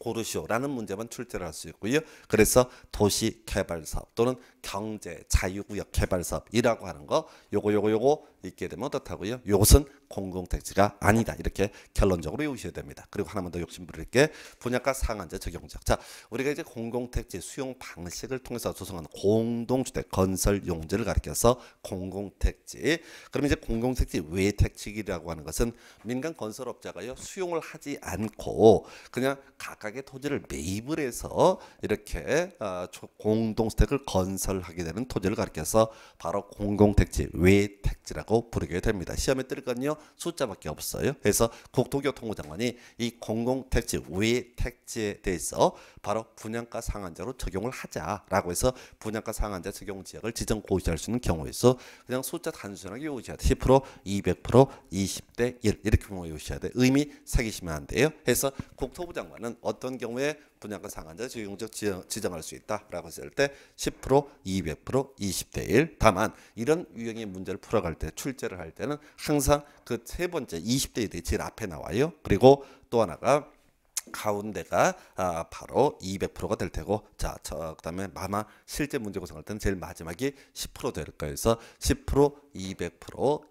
고르시오라는 문제만 출제를 할 수 있고요. 그래서 도시 개발 사업 또는 경제 자유구역 개발 사업이라고 하는 거 요거 요거 요거 있게 되면 어떻다고요? 이것은 공공택지가 아니다. 이렇게 결론적으로 외우셔야 됩니다. 그리고 하나만 더 욕심 부릴 게 분양가 상한제 적용적. 자, 우리가 이제 공공택지 수용 방식을 통해서 조성한 공동주택 건설 용지를 가리켜서 공공택지. 그럼 이제 공공택지 외 택지기라고 하는 것은 민간 건설업자가요 수용을 하지 않고 그냥 각각의 토지를 매입을 해서 이렇게 어, 아, 공동주택을 건설하게 되는 토지를 가리켜서 바로 공공택지 외 택지라고. 라고 부르게 됩니다. 시험에 뜰 건요 숫자밖에 없어요. 그래서 국토교통부 장관이 이 공공택지 위 택지에 대해서 바로 분양가 상한제로 적용을 하자라고 해서 분양가 상한제 적용 지역을 지정 고지할 수 있는 경우에서 그냥 숫자 단순하게 요시해야 10% 200% 20대 1 이렇게 요시해야 의미 새기시면 안 돼요. 해서 국토부 장관은 어떤 경우에 분양가 상한자 적용적 지정할 수 있다라고 했을 때 10%, 200%, 20대 1. 다만 이런 유형의 문제를 풀어갈 때 출제를 할 때는 항상 그 세 번째 20대 1이 제일 앞에 나와요. 그리고 또 하나가 가운데가 아, 바로 200%가 될 테고 자, 저 그다음에 아마 실제 문제 구성할 때는 제일 마지막이 10%될 거예요. 그래서 10% 200%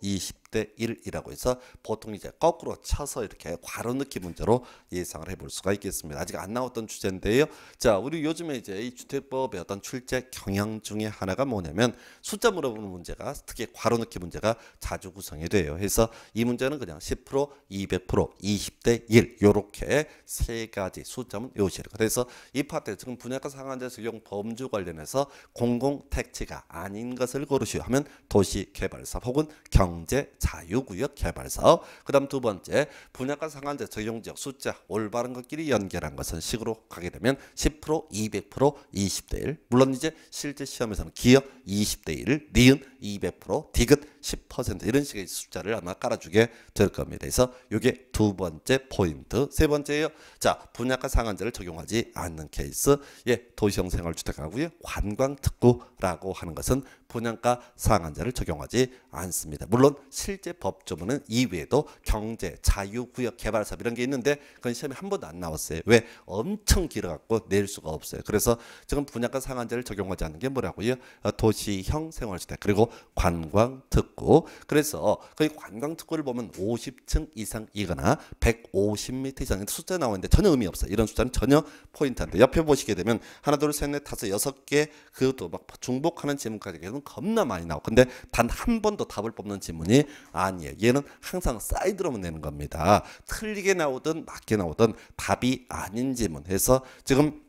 20대 1이라고 해서 보통 이제 거꾸로 쳐서 이렇게 괄호 넣기 문제로 예상을 해볼 수가 있겠습니다. 아직 안 나왔던 주제인데요. 자, 우리 요즘에 이제 이 주택법의 어떤 출제 경향 중에 하나가 뭐냐면 숫자 물어보는 문제가 특히 괄호 넣기 문제가 자주 구성이 돼요. 그래서 이 문제는 그냥 10% 200% 20대 1 요렇게 세 가지 숫자만 요시를 그래서 이파트 지금 분양가 상한제 적용 범주 관련해서 공공 택지가 아닌 것을 고르시오 하면 도시 개 개발사업 혹은 경제 자유구역 개발사업 그 다음 두 번째 분야가 상한제 적용지역 숫자 올바른 것끼리 연결한 것은 식으로 가게 되면 10% 200% 20 대 1 물론 이제 실제 시험에서는 기업 20 대 1 니은 200% 디귿 10% 이런 식의 숫자를 아마 깔아주게 될 겁니다. 그래서 이게 두 번째 포인트 세 번째예요. 자 분야가 상한제를 적용하지 않는 케이스 예 도시형 생활주택하고요 관광특구라고 하는 것은 분양가 상한제를 적용하지 않습니다. 물론 실제 법조문은 이외에도 경제, 자유구역, 개발사업 이런 게 있는데 그건 시험에 한 번도 안 나왔어요. 왜? 엄청 길어갖고 낼 수가 없어요. 그래서 지금 분양가 상한제를 적용하지 않는 게 뭐라고요? 어, 도시형 생활주택 그리고 관광특구 그래서 그 관광특구를 보면 50층 이상이거나 150m 이상 숫자 나오는데 전혀 의미 없어요. 이런 숫자는 전혀 포인트 안데 옆에 보시게 되면 하나 둘셋 넷 다섯 여섯 개 그것도 막 중복하는 질문까지 계속 질문 겁나 많이 나오고 근데 단 한 번도 답을 뽑는 질문이 아니에요. 얘는 항상 사이드로만 내는 겁니다. 틀리게 나오든 맞게 나오든 답이 아닌 질문. 해서 지금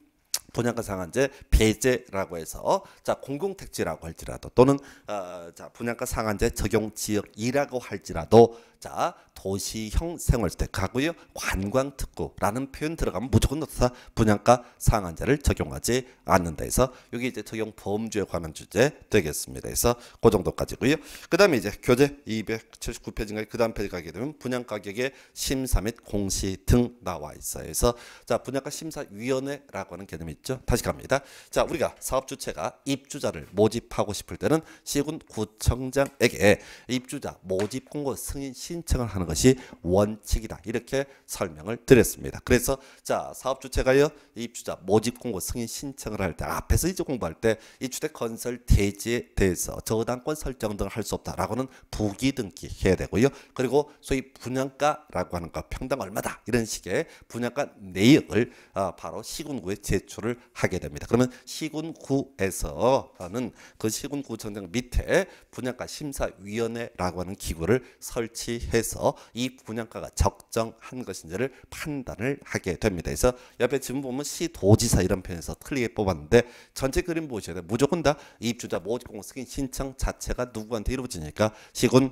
분양가 상한제 배제라고 해서 자 공공택지라고 할지라도 또는 어, 자 분양가 상한제 적용 지역이라고 할지라도 자 도시형 생활주택 가구요 관광특구라는 표현 들어가면 무조건 노사 분양가 상한제를 적용하지 않는다 해서 여기 이제 적용 범주에 관한 주제 되겠습니다. 해서그 정도까지고요. 그 다음에 이제 교재 279페이지인가 그 다음 페이지 가게 되면 분양가격의 심사 및 공시 등 나와 있어요. 그래서 자 분양가 심사위원회라고 하는 개념이 있죠. 다시 갑니다. 자 우리가 사업 주체가 입주자를 모집하고 싶을 때는 시군 구청장에게 입주자 모집 공고 승인 시 신청을 하는 것이 원칙이다. 이렇게 설명을 드렸습니다. 그래서 자 사업 주체가요 입주자 모집 공고 승인 신청을 할 때 앞에서 이제 공부할 때 입주대 건설 대지에 대해서 저당권 설정 등을 할 수 없다라고는 부기 등기 해야 되고요. 그리고 소위 분양가라고 하는 거 평당 얼마다 이런 식의 분양가 내역을 아, 바로 시군구에 제출을 하게 됩니다. 그러면 시군구에서는 그 시군구 정장 밑에 분양가 심사위원회라고 하는 기구를 설치 고려해서 이 분양가가 적정한 것인지를 판단을 하게 됩니다. 그래서 옆에 지금 보면 시도지사 이런 편에서 틀리게 뽑았는데 전체 그림 보셔야 돼요. 무조건 다 입주자 모집공고승인 신청 자체가 누구한테 이루어지니까 시군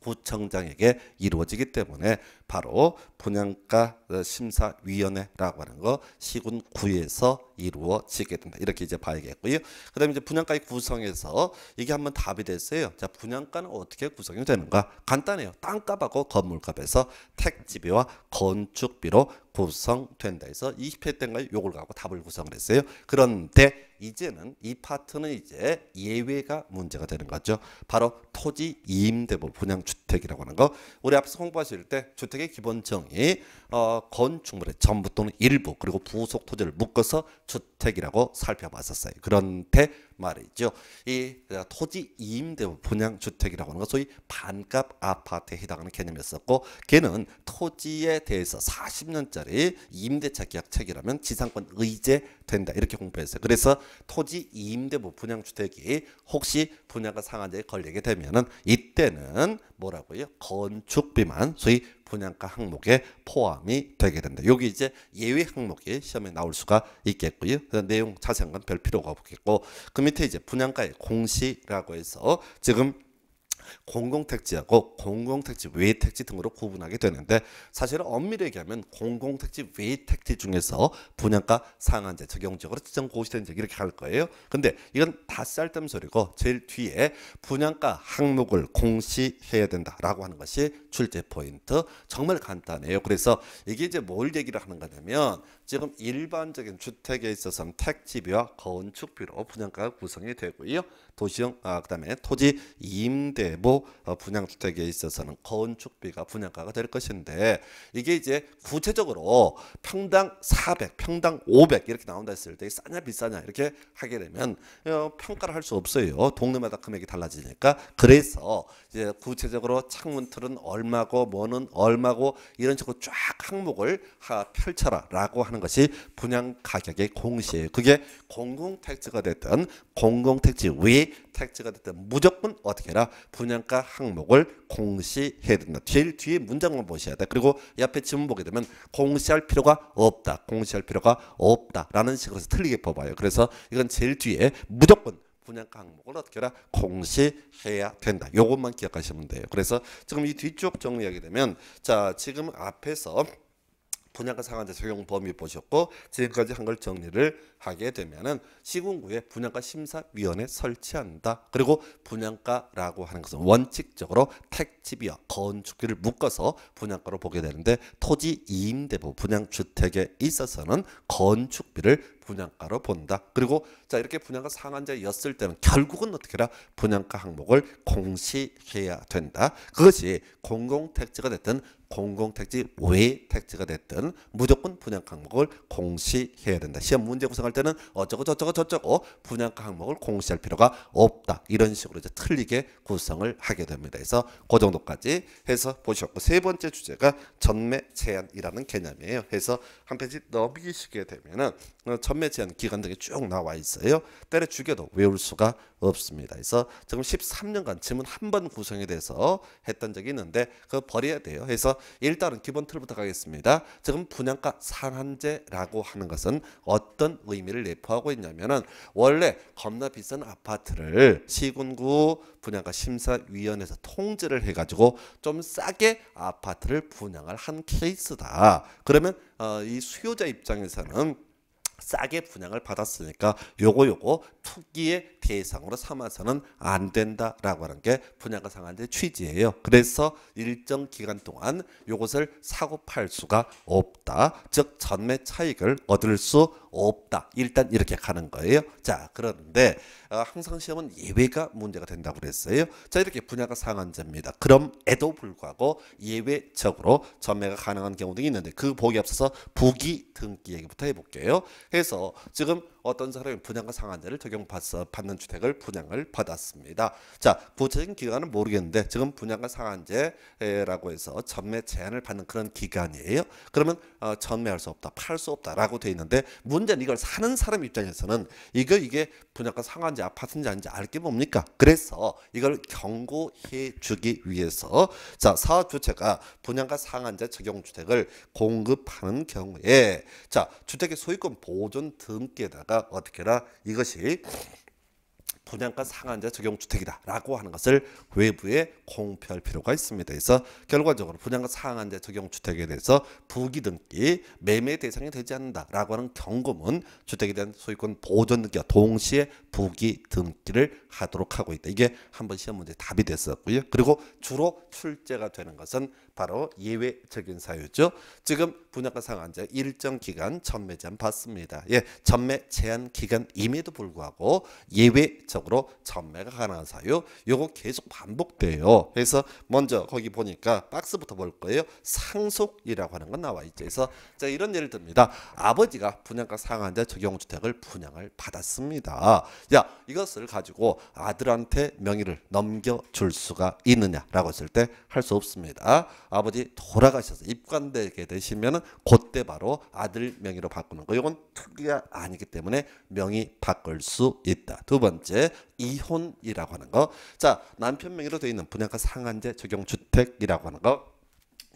구청장에게 이루어지기 때문에 바로 분양가 어, 심사위원회라고 하는 거 시군 구에서 이루어지게 된다. 이렇게 이제 봐야겠고요. 그 다음에 이제 분양가의 구성에서 이게 한번 답이 됐어요. 자, 분양가는 어떻게 구성이 되는가? 간단해요. 땅값하고 건물값에서 택지비와 건축비로 구성된다 해서 20회 때인가요? 요걸 갖고 답을 구성을 했어요. 그런데 이제는 이 파트는 이제 예외가 문제가 되는 거죠. 바로 토지 이임대부 분양주택이라고 하는 거. 우리 앞서 공부하실 때 주택 주택의 기본 정의 어, 건축물의 전부 또는 일부 그리고 부속 토지를 묶어서 주택이라고 살펴봤었어요. 그런데 말이죠. 이 어, 토지 임대부 분양 주택이라고 하는 건 소위 반값 아파트에 해당하는 개념이었었고 걔는 토지에 대해서 40년짜리 임대차 계약 체결하면 지상권 의제된다 이렇게 공부했어요. 그래서 토지 임대부 분양 주택이 혹시 분양가 상한제에 걸리게 되면은 이때는 뭐라고요? 건축비만 소위 분양가 항목에 포함이 되게 된다. 여기 이제 예외 항목이 시험에 나올 수가 있겠고요. 내용 자세한 건 별 필요가 없겠고 그 밑에 이제 분양가의 공시라고 해서 지금 공공택지하고 공공택지 외 택지 등으로 구분하게 되는데 사실은 엄밀히 얘기하면 공공택지 외 택지 중에서 분양가 상한제 적용적으로 지정 고시된 적이 이렇게 할 거예요. 근데 이건 다쌀땀소리고 제일 뒤에 분양가 항목을 공시해야 된다라고 하는 것이 출제 포인트 정말 간단해요. 그래서 이게 이제 뭘 얘기를 하는 거냐면 지금 일반적인 주택에 있어서는 택지비와 건축비로 분양가가 구성이 되고요. 도시형 아, 그다음에 토지 임대부 어, 분양주택에 있어서는 건축비가 분양가가 될 것인데 이게 이제 구체적으로 평당 400, 평당 500 이렇게 나온다 했을 때 싸냐 비싸냐 이렇게 하게 되면 어, 평가를 할 수 없어요. 동네마다 금액이 달라지니까 그래서 이제 구체적으로 창문틀은 얼마고 뭐는 얼마고 이런 식으로 쫙 항목을 펼쳐라라고 하는. 하는 것이 분양 가격의 공시예요. 그게 공공 택지가 됐든 공공 택지 위 택지가 됐든 무조건 어떻게 해라 분양가 항목을 공시해야 된다. 제일 뒤에 문장만 보셔야 돼. 그리고 옆에 지문 보게 되면 공시할 필요가 없다. 공시할 필요가 없다라는 식으로 틀리게 뽑아요. 그래서 이건 제일 뒤에 무조건 분양가 항목을 어떻게 해라 공시해야 된다. 요것만 기억하시면 돼요. 그래서 지금 이 뒤쪽 정리하게 되면 자 지금 앞에서 분양가 상한제 적용 범위 보셨고 지금까지 한 걸 정리를 하게 되면은 시군구에 분양가 심사위원회 설치한다. 그리고 분양가라고 하는 것은 원칙적으로 택지비와 건축비를 묶어서 분양가로 보게 되는데 토지 이임대부 분양주택에 있어서는 건축비를 분양가로 본다. 그리고 자 이렇게 분양가 상한제였을 때는 결국은 어떻게 해라 분양가 항목을 공시해야 된다. 그것이 공공택지가 됐든 공공택지 외 택지가 됐든 무조건 분양 항목을 공시해야 된다. 시험 문제 구성할 때는 어쩌고 저쩌고 저쩌고 분양 항목을 공시할 필요가 없다. 이런 식으로 이제 틀리게 구성을 하게 됩니다. 그래서 그 정도까지 해서 보셨고 세 번째 주제가 전매 제한이라는 개념이에요. 해서한 페이지 넘기시게 되면은 어, 전매제한 기간 등이 쭉 나와 있어요. 때려 죽여도 외울 수가 없습니다. 그래서 지금 13년간 지문 한 번구성이돼서 했던 적이 있는데 그거 버려야 돼요. 그래서 일단은 기본 틀부터 가겠습니다. 지금 분양가 상한제라고 하는 것은 어떤 의미를 내포하고 있냐면은 원래 겁나 비싼 아파트를 시군구 분양가 심사위원회에서 통제를 해가지고 좀 싸게 아파트를 분양을 한 케이스다. 그러면 어, 이 수요자 입장에서는 싸게 분양을 받았으니까 요거 요거 투기의 대상으로 삼아서는 안 된다라고 하는 게 분양가 상한제 취지예요. 그래서 일정 기간 동안 요것을 사고 팔 수가 없다. 즉 전매 차익을 얻을 수 없다. 일단 이렇게 가는 거예요. 자, 그런데 아, 항상 시험은 예외가 문제가 된다고 그랬어요. 자 이렇게 분야가 상한제입니다. 그럼에도 불구하고 예외적으로 전매가 가능한 경우 등이 있는데 그 보기 앞서서 부기 등기 얘기부터 해볼게요. 그래서 지금 어떤 사람이 분양가 상한제를 적용받는 받 주택을 분양을 받았습니다. 자, 구체적인 기간은 모르겠는데 지금 분양가 상한제라고 해서 전매 제한을 받는 그런 기간이에요. 그러면 어, 전매할 수 없다, 팔 수 없다라고 돼 있는데 문제는 이걸 사는 사람 입장에서는 이거 이게 분양가 상한제 아파트인지 아닌지 알게 뭡니까? 그래서 이걸 경고해 주기 위해서 자, 사업주체가 분양가 상한제 적용 주택을 공급하는 경우에 자, 주택의 소유권 보존 등기에다가 분양가 어떻게라 이것이 분양가 상한제 적용 주택이다라고 하는 것을 외부에 공표할 필요가 있습니다. 그래서 결과적으로 분양가 상한제 적용 주택에 대해서 부기등기 매매 대상이 되지 않는다라고 하는 경고문 주택에 대한 소유권 보존 등기와 동시에 부기등기를 하도록 하고 있다. 이게 한번 시험 문제 답이 됐었고요. 그리고 주로 출제가 되는 것은 바로 예외 적인 사유죠. 지금 분양가 상한제 일정 기간 전매 제한 받습니다. 예, 전매 제한 기간임에도 불구하고 예외적으로 전매가 가능한 사유 요거 계속 반복돼요. 그래서 먼저 거기 보니까 박스부터 볼 거예요. 상속이라고 하는 건 나와 있죠. 그래서 자 이런 예를 듭니다. 아버지가 분양가 상한제 적용 주택을 분양을 받았습니다. 야 이것을 가지고 아들한테 명의를 넘겨줄 수가 있느냐라고 했을 때 할 수 없습니다. 아버지 돌아가셔서 입관되게 되시면은 그때 바로 아들 명의로 바꾸는 거. 이건 특이가 아니기 때문에 명의 바꿀 수 있다. 두 번째 이혼이라고 하는 거. 자 남편 명의로 되어 있는 분양가 상한제 적용 주택이라고 하는 거.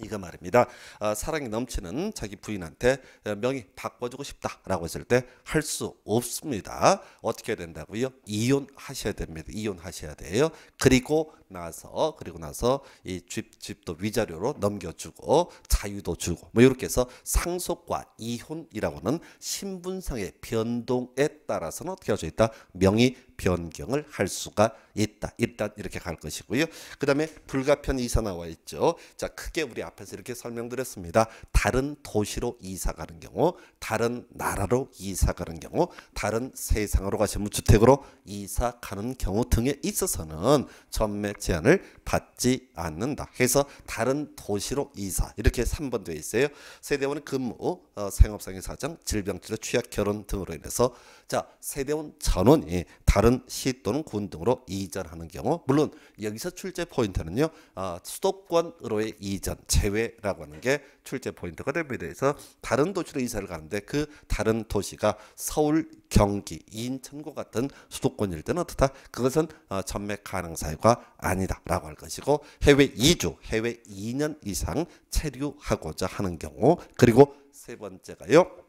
이거 말입니다. 아, 사랑이 넘치는 자기 부인한테 어, 명의 바꿔주고 싶다라고 했을 때 할 수 없습니다. 어떻게 된다고요? 이혼하셔야 됩니다. 이혼하셔야 돼요. 그리고 나서 그리고 나서 이집 집도 위자료로 넘겨주고 자유도 주고 뭐 이렇게 해서 상속과 이혼이라고는 신분상의 변동에 따라서는 어떻게 할수 있다? 명의 변경을 할 수가 있다. 일단 이렇게 갈 것이고요. 그 다음에 불가피한 이사 나와 있죠. 자 크게 우리 앞에서 이렇게 설명드렸습니다. 다른 도시로 이사 가는 경우, 다른 나라로 이사 가는 경우, 다른 세상으로 가시면 주택으로 이사 가는 경우 등에 있어서는 전매 제한을 받지 않는다. 해서 다른 도시로 이사 이렇게 3번 되어 있어요. 세대원 의 근무, 어, 생업상의 사정, 질병치료, 취약, 결혼 등으로 인해서 자 세대원 전원이 다른 시 또는 군 등으로 이전하는 경우 물론 여기서 출제 포인트는요 아, 수도권으로의 이전 제외라고 하는 게 출제 포인트가 됩니다. 그래서 다른 도시로 이사를 가는데 그 다른 도시가 서울, 경기, 인천과 같은 수도권일 때는 어떻다? 그것은 아, 전매 가능 사유가 아니다라고 할 것이고 해외 2주, 해외 2년 이상 체류하고자 하는 경우 그리고 세 번째가요.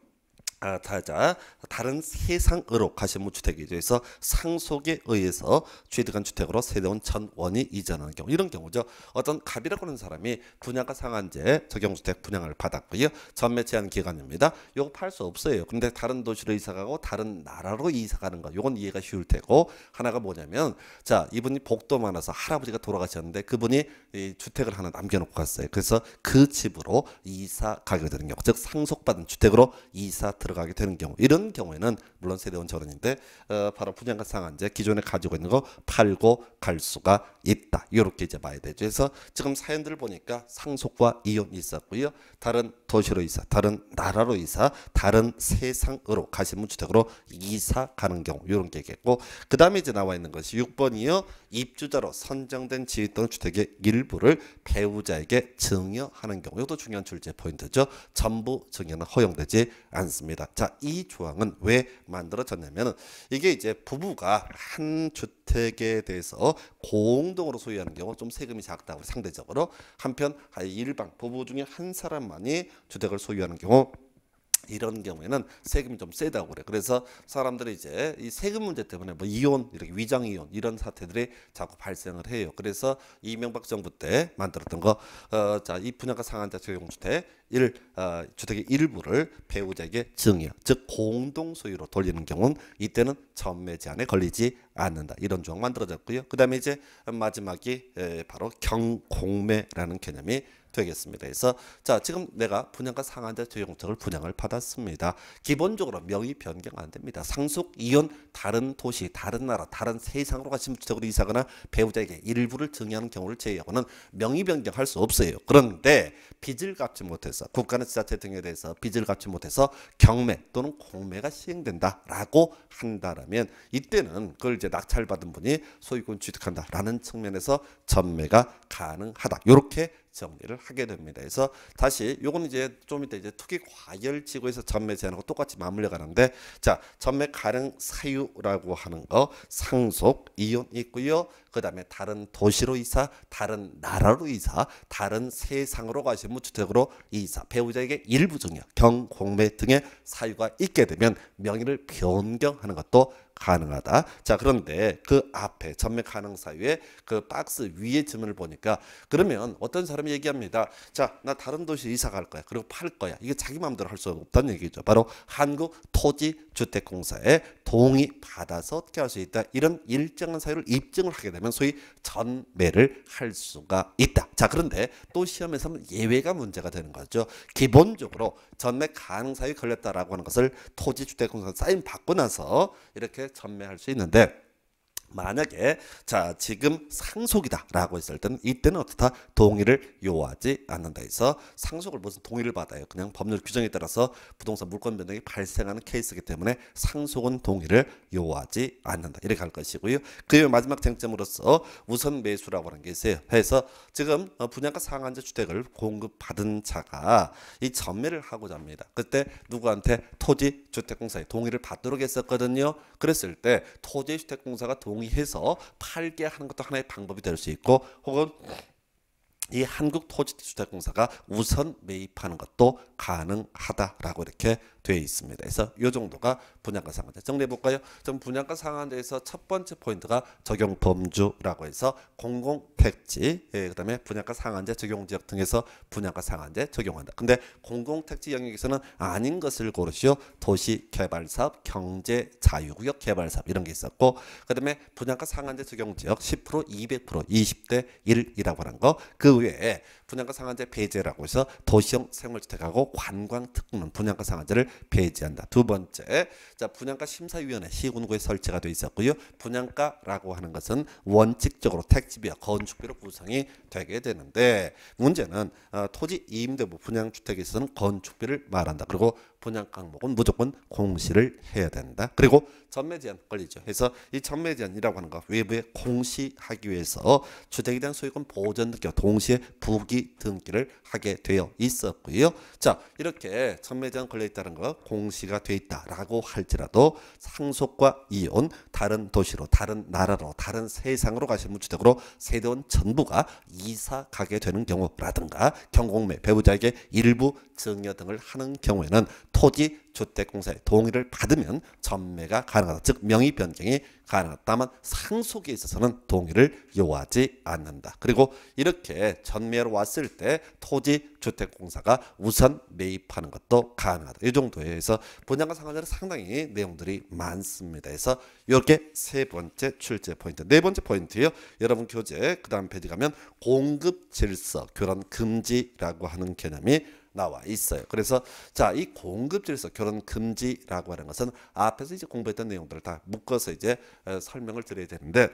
아, 타자 다른 세상으로 가신무 주택이죠. 그래서 상속에 의해서 취득한 주택으로 세대원 천 원이 이전하는 경우 이런 경우죠. 어떤 갑이라고 하는 사람이 분양가 상한제 적용주택 분양을 받았고요. 전매 제한 기간입니다. 이거팔 수 없어요. 근데 다른 도시로 이사가고 다른 나라로 이사가는 거이건 이해가 쉬울 테고 하나가 뭐냐면 자 이분이 복도 많아서 할아버지가 돌아가셨는데 그분이 이 주택을 하나 남겨놓고 갔어요. 그래서 그 집으로 이사 가게 되는 경우 즉 상속받은 주택으로 이사 들 들어가게 되는 경우 이런 경우에는 물론 세대원 전원인데 어, 바로 분양가 상한제 기존에 가지고 있는 거 팔고 갈 수가 있다 이렇게 이제 봐야 되죠 그래서 지금 사연들 을 보니까 상속과 이혼이 있었고요 다른 도시로 이사 다른 나라로 이사 다른 세상으로 가신문주택으로 이사 가는 경우 이런 게 있겠고 그 다음에 이제 나와 있는 것이 6번이요 입주자로 선정된 지역 또는 주택의 일부를 배우자에게 증여하는 경우 이것도 중요한 출제 포인트죠 전부 증여는 허용되지 않습니다 있니다 자, 이 조항은 왜 만들어졌냐면은 이게 이제 부부가 한 주택에 대해서 공동으로 소유하는 경우 좀 세금이 작다고 상대적으로 한편 아, 일방 부부 중에 한 사람만이 주택을 소유하는 경우 이런 경우에는 세금이 좀 세다고 그래. 그래서 사람들이 이제 이 세금 문제 때문에 뭐 이혼 이렇게 위장 이혼 이런 사태들이 자꾸 발생을 해요. 그래서 이명박 정부 때 만들었던 거, 어, 자이 분양가 상한제 적용 주택 일, 어, 주택의 일부를 배우자에게 증여, 즉 공동 소유로 돌리는 경우는 이때는 전매 제한에 걸리지 않는다. 이런 조항 만들어졌고요. 그 다음에 이제 마지막이 에, 바로 경공매라는 개념이 되겠습니다. 그래서 자 지금 내가 분양가 상한제 조용책을 분양을 받았습니다. 기본적으로 명의 변경 안 됩니다. 상속 이혼 다른 도시 다른 나라 다른 세상으로 가신 주택으로 이사거나 배우자에게 일부를 증여하는 경우를 제외하고는 명의 변경할 수 없어요. 그런데 빚을 갚지 못해서 대해서 국가나 지자체 등에 대해서 빚을 갚지 못해서 경매 또는 공매가 시행된다라고 한다라면 이때는 그걸 이제 낙찰받은 분이 소유권 취득한다라는 측면에서 전매가 가능하다. 이렇게 정리를 하게 됩니다. 그래서 다시 요건 이제 좀 이따 이제 투기 과열 지구에서 전매 제한하고 똑같이 맞물려 가는데 자, 전매 가능 사유라고 하는 거 상속 이혼 있고요. 그다음에 다른 도시로 이사, 다른 나라로 이사, 다른 세상으로 가시면 주택으로 이사, 배우자에게 일부 증여, 경공매 등의 사유가 있게 되면 명의를 변경하는 것도 가능하다. 자, 그런데 그 앞에 전매 가능 사유에그 박스 위에 지문을 보니까 그러면 어떤 사람이 얘기합니다. 자, 나 다른 도시 에 이사 갈 거야. 그리고 팔 거야. 이게 자기 마음대로 할 수 없다는 얘기죠. 바로 한국 토지 주택 공사에 동의 받아서 어떻게 할 수 있다. 이런 일정한 사유를 입증을 하게 되면 소위 전매를 할 수가 있다. 자, 그런데 또 시험에서는 예외가 문제가 되는 거죠. 기본적으로 전매 가능 사유 걸렸다라고 하는 것을 토지 주택 공사 사인 받고 나서 이렇게 전매할 수 있는데 만약에 자 지금 상속이다라고 했을 때는 이때는 어떻다 동의를 요하지 않는다 해서 상속을 무슨 동의를 받아요 그냥 법률 규정에 따라서 부동산 물권 변동이 발생하는 케이스이기 때문에 상속은 동의를 요하지 않는다 이렇게 할 것이고요 그의 마지막 쟁점으로서 우선 매수라고 하는 게 있어요 해서 지금 어, 분양가 상한제 주택을 공급받은 자가 이 전매를 하고자 합니다 그때 누구한테 토지 주택공사에 동의를 받도록 했었거든요 그랬을 때 토지 주택공사가 동의 동의해서 팔게 하는 것도 하나의 방법이 될 수 있고 혹은 이 한국토지주택공사가 우선 매입하는 것도 가능하다라고 이렇게 돼 있습니다. 그래서 이 정도가 분양가 상한제. 정리해 볼까요? 좀 분양가 상한제에서 첫 번째 포인트가 적용 범주라고 해서 공공 택지, 예, 그다음에 분양가 상한제 적용 지역 등에서 분양가 상한제 적용한다. 근데 공공 택지 영역에서는 아닌 것을 고르시오. 도시 개발 사업, 경제 자유 구역 개발 사업 이런 게 있었고, 그다음에 분양가 상한제 적용 지역 10% 200% 20대 1이라고 하는 거. 그 외에 분양가 상한제 배제라고 해서 도시형 생활주택하고 관광특구는 분양가 상한제를 배제한다. 두 번째, 자 분양가 심사위원회 시군구에 설치가 되어 있었고요. 분양가라고 하는 것은 원칙적으로 택지비와 건축비로 구성이 되게 되는데 문제는 어, 토지 임대부 분양주택에서는 건축비를 말한다. 그리고 분양 항목은 무조건 공시를 해야 된다. 그리고 전매 제한 걸리죠. 그래서 이 전매 제한이라고 하는 거 외부에 공시하기 위해서 주택에 대한 소유권 보전 등기와 동시에 부기 등기를 하게 되어 있었고요. 자 이렇게 전매 제한 걸려 있다는 거 공시가 돼 있다라고 할지라도 상속과 이혼 다른 도시로 다른 나라로 다른 세상으로 가신 시 주택으로 세대원 전부가 이사 가게 되는 경우라든가 경공매 배우자에게 일부 증여 등을 하는 경우에는 토지 주택공사의 동의를 받으면 전매가 가능하다. 즉 명의 변경이 가능하다. 다만 상속에 있어서는 동의를 요하지 않는다. 그리고 이렇게 전매로 왔을 때 토지 주택공사가 우선 매입하는 것도 가능하다. 이 정도에 해서 분양과 상관자는 상당히 내용들이 많습니다. 그래서 이렇게 세 번째 출제 포인트. 네 번째 포인트요. 여러분 교재 그 다음 페이지 가면 공급 질서 교란 금지라고 하는 개념이 나와 있어요. 그래서 자, 이 공급 질서 결혼 금지라고 하는 것은 앞에서 이제 공부했던 내용들을 다 묶어서 이제 설명을 드려야 되는데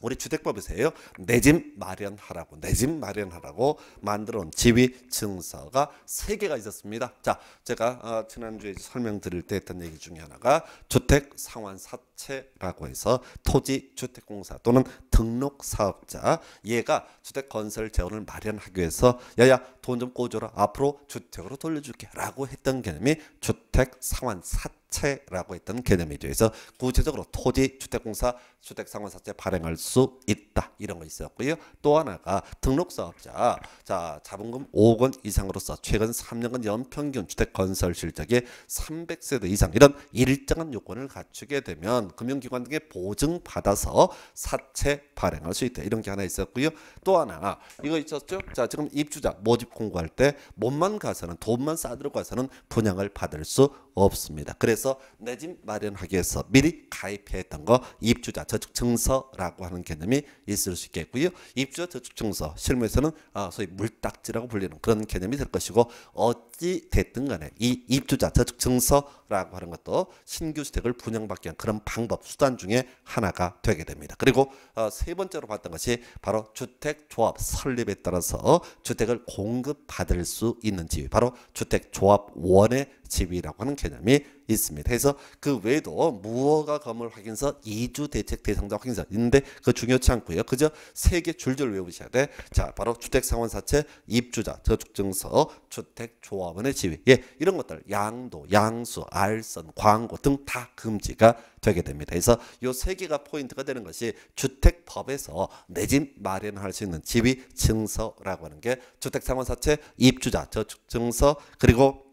우리 주택법에서요. 내 집 마련하라고 내 집 마련하라고 만들어온 지위 증서가 세 개가 있었습니다. 자, 제가 어, 지난주에 설명드릴 때 했던 얘기 중에 하나가 주택 상환 사채라고 해서 토지 주택공사 또는 등록 사업자 얘가 주택 건설 재원을 마련하기 위해서 야야 돈좀 꿔줘라 앞으로 주택으로 돌려줄게라고 했던 개념이 주택 상환 사채 채라고 했던 개념이죠. 그래서 구체적으로 토지 주택공사 주택상환사채 발행할 수 있다. 없다 이런 거 있었고요. 또 하나가 등록사업자 자 자본금 5억 원 이상으로서 최근 3년간 연평균 주택 건설 실적의 300세대 이상 이런 일정한 요건을 갖추게 되면 금융기관 등의 보증 받아서 사채 발행할 수 있다 이런 게 하나 있었고요. 또 하나 이거 있었죠. 자 지금 입주자 모집 공고할 때 몸만 가서는 돈만 싸들고 가서는 분양을 받을 수 없습니다. 그래서 내 집 마련하기 위해서 미리 가입했던 거 입주자 저축 증서라고 하는 개념이 있을 수 있겠고요. 입주 저축증서 실무에서는 아, 소위 물딱지라고 불리는 그런 개념이 될 것이고 어찌 됐든 간에 이 입주자 저축증서라고 하는 것도 신규 주택을 분양받기 위한 그런 방법 수단 중에 하나가 되게 됩니다. 그리고 어, 세 번째로 봤던 것이 바로 주택조합 설립에 따라서 주택을 공급받을 수 있는 지위 바로 주택조합원의 지위라고 하는 개념이 있습니다. 그래서 그 외에도 무허가 건물 확인서, 2주 대책 대상자 확인서 있는데 그 중요치 않고요. 그저 세개 줄줄 외우셔야 돼. 자, 바로 주택 상원 사채 입주자 저축증서, 주택 조합원의 지위. 예, 이런 것들 양도, 양수, 알선, 광고 등 다 금지가 되게 됩니다. 그래서 요 세 개가 포인트가 되는 것이 주택법에서 내 집 마련할 수 있는 지위 증서라고 하는 게 주택 상원 사채 입주자 저축증서 그리고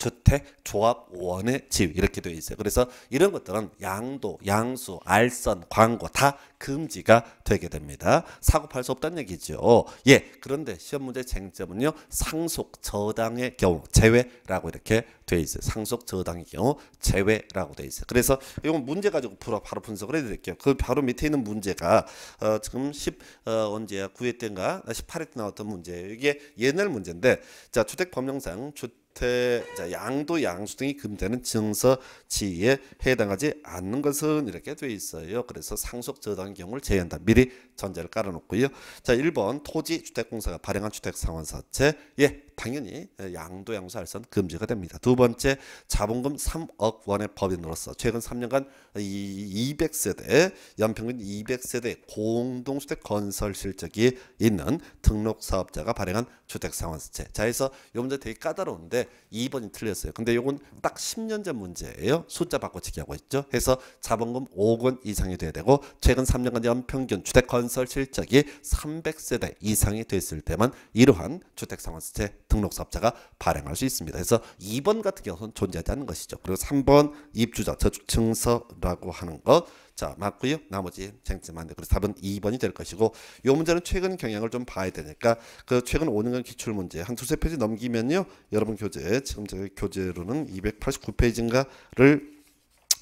주택 조합 원의 집 이렇게 되어 있어요. 그래서 이런 것들은 양도, 양수, 알선, 광고 다 금지가 되게 됩니다. 사고 팔 수 없다는 얘기죠. 예. 그런데 시험 문제 쟁점은요. 상속 저당의 경우 제외라고 이렇게 되어 있어요. 상속 저당의 경우 제외라고 되어 있어요. 그래서 이건 문제 가지고 풀어 바로 분석을 해 드릴게요. 그 바로 밑에 있는 문제가 어 지금 10어 언제야? 9회 때인가? 18회 때 나왔던 문제예요. 이게 옛날 문제인데 자, 주택 법령상 주택 태, 양도 양수 등이 금되는 증서지에 위 해당하지 않는 것은 이렇게 돼 있어요. 그래서 상속 저당 경우를 제외한다. 미리 전제를 깔아놓고요. 자, 1번 토지 주택공사가 발행한 주택 상환사채 예 당연히 예, 양도 양수할선 금지가 됩니다. 두 번째 자본금 3억 원의 법인으로서 최근 3년간 이 200세대 연평균 200세대 공동주택 건설 실적이 있는 등록 사업자가 발행한 주택 상환수채 자, 그래서 요 문제 되게 까다로운데 2번이 틀렸어요. 근데 요건 딱 10년 전 문제예요. 숫자 바꿔치기 하고 있죠. 해서 자본금 5억 원 이상이 돼야 되고 최근 3년간 연평균 주택 건설 실적이 300세대 이상이 됐을 때만 이러한 주택 상환수채 등록사업자가 발행할 수 있습니다. 그래서 2번 같은 경우는 존재하지 않는 것이죠. 그리고 3번 입주자 저축 증서라고 하는 것 자, 맞고요. 나머지 쟁점 안 돼. 그래서 답은 2번이 될 것이고 요 문제는 최근 경향을 좀 봐야 되니까 그 최근 5년간 기출 문제 한 두세 페이지 넘기면요. 여러분 교재 지금 저 교재로는 289페이지인가를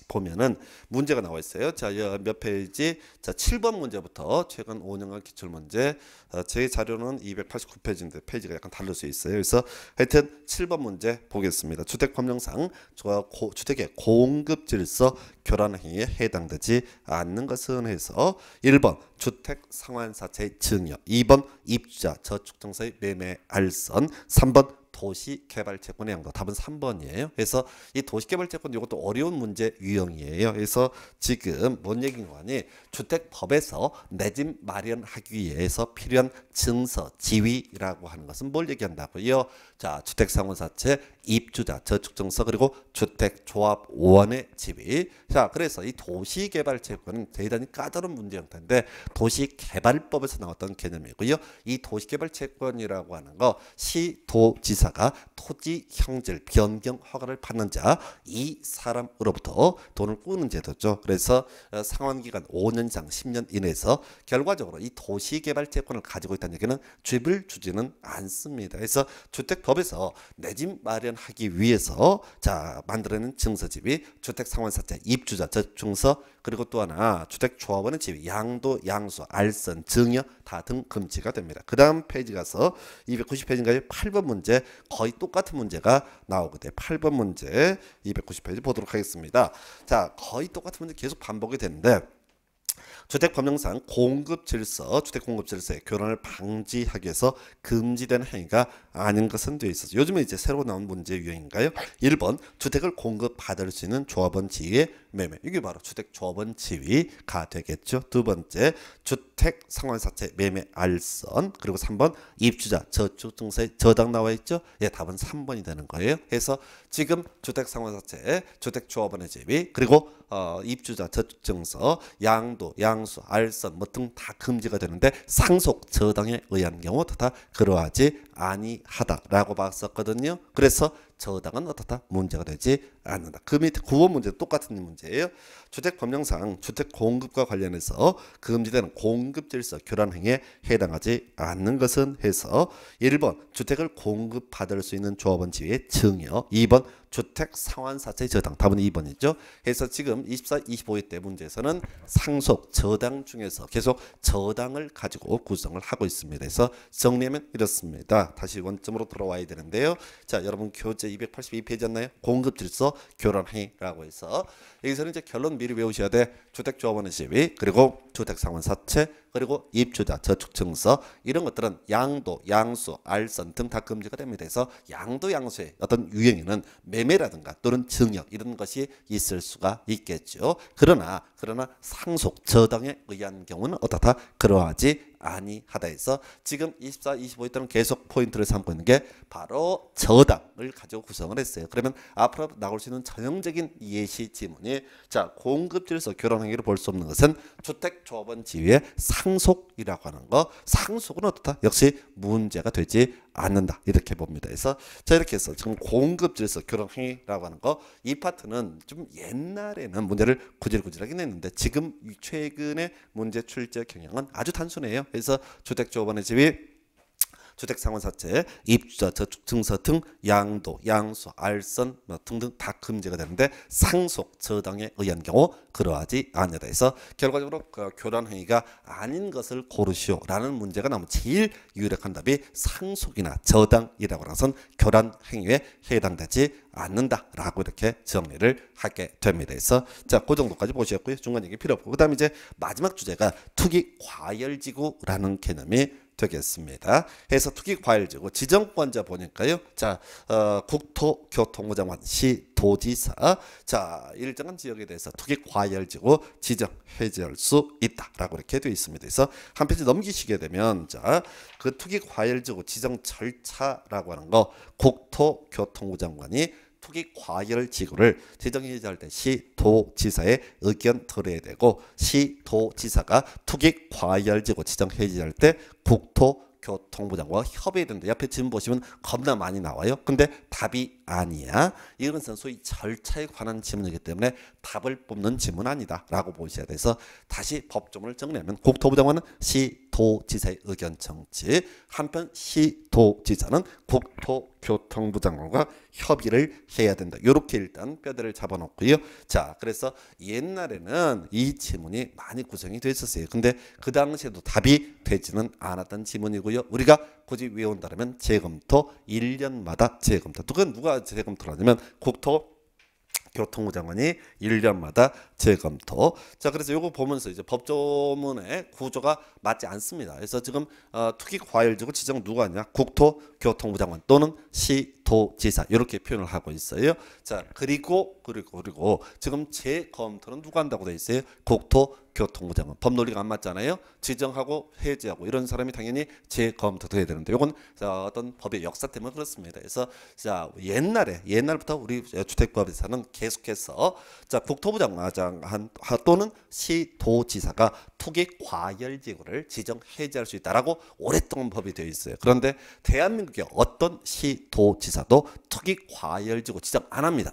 보면은 문제가 나와 있어요. 자, 몇 페이지? 자, 7번 문제부터 최근 5년간 기출 문제. 어, 제 자료는 289페이지인데 페이지가 약간 다를 수 있어요. 그래서 하여튼 7번 문제 보겠습니다. 주택 법령상 주택의 공급 질서 교란 행위에 해당되지 않는 것은 해서 1번 주택 상환사채 증여, 2번 입주자 저축증서의 매매 알선, 3번 도시개발채권의 양도 답은 3번이에요. 그래서 이 도시개발채권 이것도 어려운 문제 유형이에요. 그래서 지금 뭔 얘기인 거니 주택법에서 내 집 마련하기 위해서 필요한 증서, 지위라고 하는 것은 뭘 얘기한다고요? 자, 주택상호사채 입주자, 저축증서 그리고 주택조합원의 지위. 자, 그래서 이도시개발채권은 대단히 까다로운 문제 형태인데 도시개발법에서 나왔던 개념이고요. 이 도시개발채권이라고 하는 거 시도지사가 토지 형질 변경 허가를 받는 자 이 사람으로부터 돈을 꾸는 제도죠. 그래서 어, 상환기간 5년 이상 10년 이내에서 결과적으로 이 도시개발채권을 가지고 있다는 얘기는 집을 주지는 않습니다. 그래서 주택법에서 내집 마련 하기 위해서 자 만들어낸 증서집이 주택상환사채 입주자 저증서 그리고 또 하나 주택조합원의 집 양도 양수 알선 증여 다 등 금지가 됩니다. 그 다음 페이지 가서 2 9 0페이지까지 8번 문제 거의 똑같은 문제가 나오게 돼 8번 문제 290페이지 보도록 하겠습니다. 자 거의 똑같은 문제 계속 반복이 되는데 주택 법령상 공급 질서, 주택 공급 질서의 교란을 방지하기 위해서 금지된 행위가 아닌 것은 되어 있어서 요즘에 이제 새로 나온 문제 유형인가요? 1번 주택을 공급받을 수 있는 조합원 지위의 매매. 이게 바로 주택 조합원 지위가 되겠죠. 두 번째 주택 상환사채 매매 알선 그리고 3번 입주자 저축증서에 저당 나와 있죠. 예, 답은 3번이 되는 거예요. 해서 지금 주택 상환사채, 주택 조합원의 지위 그리고 어, 입주자 저증서 축 양도, 양수, 알선 뭐 등 다 금지가 되는데 상속 저당에 의한 경우 다 그러하지 아니하다라고 봤었거든요. 그래서 저당은 어떻다? 문제가 되지 않는다. 그 밑에 9번 문제 똑같은 문제예요. 주택 법령상 주택 공급과 관련해서 금지되는 공급 질서 교란 행위에 해당하지 않는 것은 해서 1번 주택을 공급받을 수 있는 조합원 지위의 증여 2번 주택 상환 사채 저당 답은 2번이죠. 해서 지금 24, 2 5일때 문제에서는 상속 저당 중에서 계속 저당을 가지고 구성을 하고 있습니다. 그래서 정리하면 이렇습니다. 다시 원점으로 돌아와야 되는데요. 자, 여러분 교재 282페이지였나요? 공급 질서 교란 행위라고 해서 여기서는 이제 결론 미리 외우셔야 돼. 주택조합원의 시위 그리고 주택상환 사채 그리고 입주자 저축증서 이런 것들은 양도 양수 알선 등 다 금지가 됩니다. 그래서 양도 양수의 어떤 유형에는 매매라든가 또는 증여 이런 것이 있을 수가 있겠죠. 그러나 그러나 상속 저당에 의한 경우는 어떻다 그러하지 아니하다 해서 지금 24, 25있던 일 계속 포인트를 삼고 있는 게 바로 저당을 가지고 구성을 했어요. 그러면 앞으로 나올 수 있는 전형적인 예시 지문이 자 공급질서 결혼 행위로 볼 수 없는 것은 주택 조합원 지위의 상속이라고 하는 거 상속은 어떻다? 역시 문제가 되지 않는다 이렇게 봅니다. 그래서 자 이렇게 해서 지금 공급 질서 결혼 행위라고 하는 거 이 파트는 좀 옛날에는 문제를 구질구질하긴했는데 지금 최근에 문제 출제 경향은 아주 단순해요. 그래서 주택 조합원의 집이 주택 상환 사채, 입주자 저축 증서 등 양도, 양수, 알선 뭐 등등 다 금지가 되는데 상속 저당에 의한 경우 그러하지 않으다 해서 결과적으로 그 교란 행위가 아닌 것을 고르시오라는 문제가 나면 제일 유력한 답이 상속이나 저당이라고 하선 교란 행위에 해당되지 않는다라고 이렇게 정리를 하게 됩니다. 그래서 자그 정도까지 보셨고요. 중간 얘기 필요 없고 그다음 이제 마지막 주제가 투기 과열지구라는 개념이 되겠습니다. 해서 투기 과일지구 지정권자 보니까요. 자, 어, 국토교통부장관 시 도지사 자 일정한 지역에 대해서 투기 과열지구 지정 해제할 수 있다라고 이렇게 되어 있습니다. 그래서 한 페이지 넘기시게 되면 자그 투기 과열지구 지정 절차라고 하는 거 국토교통부 장관이 투기 과열 지구를 지정시할 때 시 도지사의 의견 들어야 되고 시 도지사가 투기 과열 지구 지정 해지할 때 국토 교통부장과 협의했는데 해 옆에 지금 보시면 겁나 많이 나와요. 근데 답이 아니야. 이것은 소위 절차에 관한 질문이기 때문에 답을 뽑는 질문 아니다. 라고 보셔야 돼서 다시 법조문을 정리하면 국토부 장관은 시도지사의 의견 청취 한편 시도지사는 국토교통부 장관과 협의를 해야 된다. 이렇게 일단 뼈대를 잡아놓고요. 자 그래서 옛날에는 이 질문이 많이 구성이 됐었어요. 근데 그 당시에도 답이 되지는 않았던 질문이고요. 우리가 굳이 외운다면 재검토 1년마다 재검토. 그건 누가 재검토를 하냐면 국토 교통부 장관이 1년마다 재검토. 자, 그래서 이거 보면서 이제 법조문의 구조가 맞지 않습니다. 그래서 지금 어, 투기 과열지구 지정 누가 하냐? 국토 교통부 장관 또는 시도지사 이렇게 표현을 하고 있어요. 자, 그리고 그리고 그리고 지금 재검토는 누가 한다고 돼 있어요? 국토 교통부 장관. 법 논리가 안 맞잖아요. 지정하고 해제하고 이런 사람이 당연히 재검토도 해야 되는데 이건 자, 어떤 법의 역사 때문에 그렇습니다. 그래서 자, 옛날에 옛날부터 우리 주택법에 사는 계속해서 자 국토부 장관 또는 시도지사가 투기 과열 지구를 지정 해제할 수 있다라고 오랫동안 법이 되어 있어요. 그런데 대한민국의 어떤 시도지사도 투기 과열 지구 지정 안 합니다.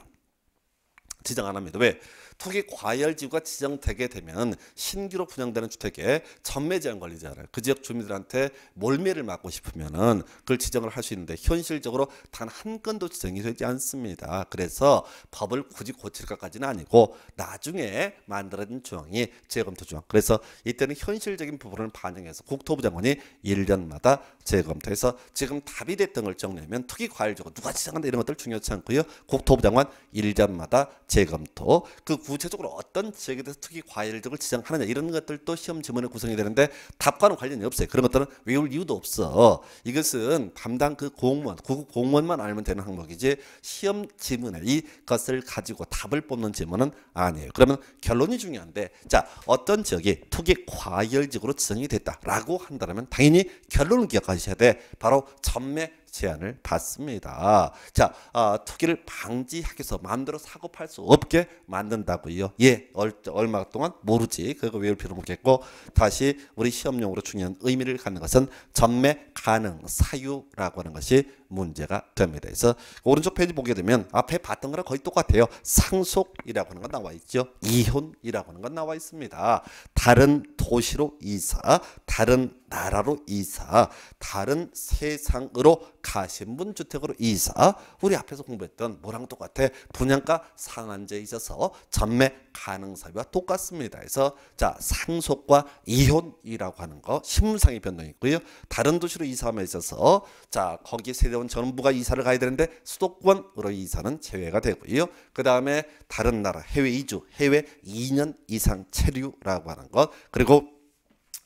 지정 안 합니다. 왜? 투기 과열지구가 지정되게 되면 신규로 분양되는 주택에 전매 제한 걸리잖아요. 그 지역 주민들한테 몰매를 막고 싶으면은 그걸 지정을 할 수 있는데 현실적으로 단 한 건도 지정이 되지 않습니다. 그래서 법을 굳이 고칠것까지는 아니고 나중에 만들어진 조항이 재검토 조항. 그래서 이때는 현실적인 부분을 반영해서 국토부 장관이 1년마다 재검토해서 지금 답이 됐던 걸 정리하면 투기 과열지구 누가 지정한다 이런 것들 중요치 않고요. 국토부 장관 1년마다 재검토 그 구체적으로 어떤 지역에 대해서 특히 과일 열 등을 지정하느냐 이런 것들도 시험 지문에 구성이 되는데 답과는 관련이 없어요. 그런 것들은 외울 이유도 없어. 이것은 담당 그 공무원, 구 공무원만 알면 되는 항목이지 시험 지문에 이것을 가지고 답을 뽑는 지문은 아니에요. 그러면 결론이 중요한데 자 어떤 지역이 특히 과열 지으로 지정이 됐다라고 한다면 당연히 결론을 기억하셔야 돼. 바로 전매 제안을 받습니다. 자, 아, 투기를 방지하기 위해서 마음대로 사고 팔 수 없게 만든다고요. 예, 얼, 얼마 동안 모르지. 그거 외울 필요 는 없겠고 다시 우리 시험용으로 중요한 의미를 갖는 것은 전매 가능 사유라고 하는 것이 문제가 됩니다. 그래서 그 오른쪽 페이지 보게 되면 앞에 봤던 거랑 거의 똑같아요. 상속이라고 하는 건 나와 있죠. 이혼이라고 하는 건 나와 있습니다. 다른 도시로 이사, 다른 나라로 이사, 다른 세상으로 가신분 주택으로 이사. 우리 앞에서 공부했던 뭐랑 똑같아? 분양가 상한제 있어서 전매 가능 사유와 똑같습니다. 그래서 자 상속과 이혼이라고 하는 거 신문상의 변동이 있고요. 다른 도시로 이사함에 있어서 자 거기 세대원 가까운 전부가 이사를 가야 되는데 수도권으로 이사는 제외가 되고요. 그 다음에 다른 나라 해외 이주, 해외 2년 이상 체류라고 하는 것. 그리고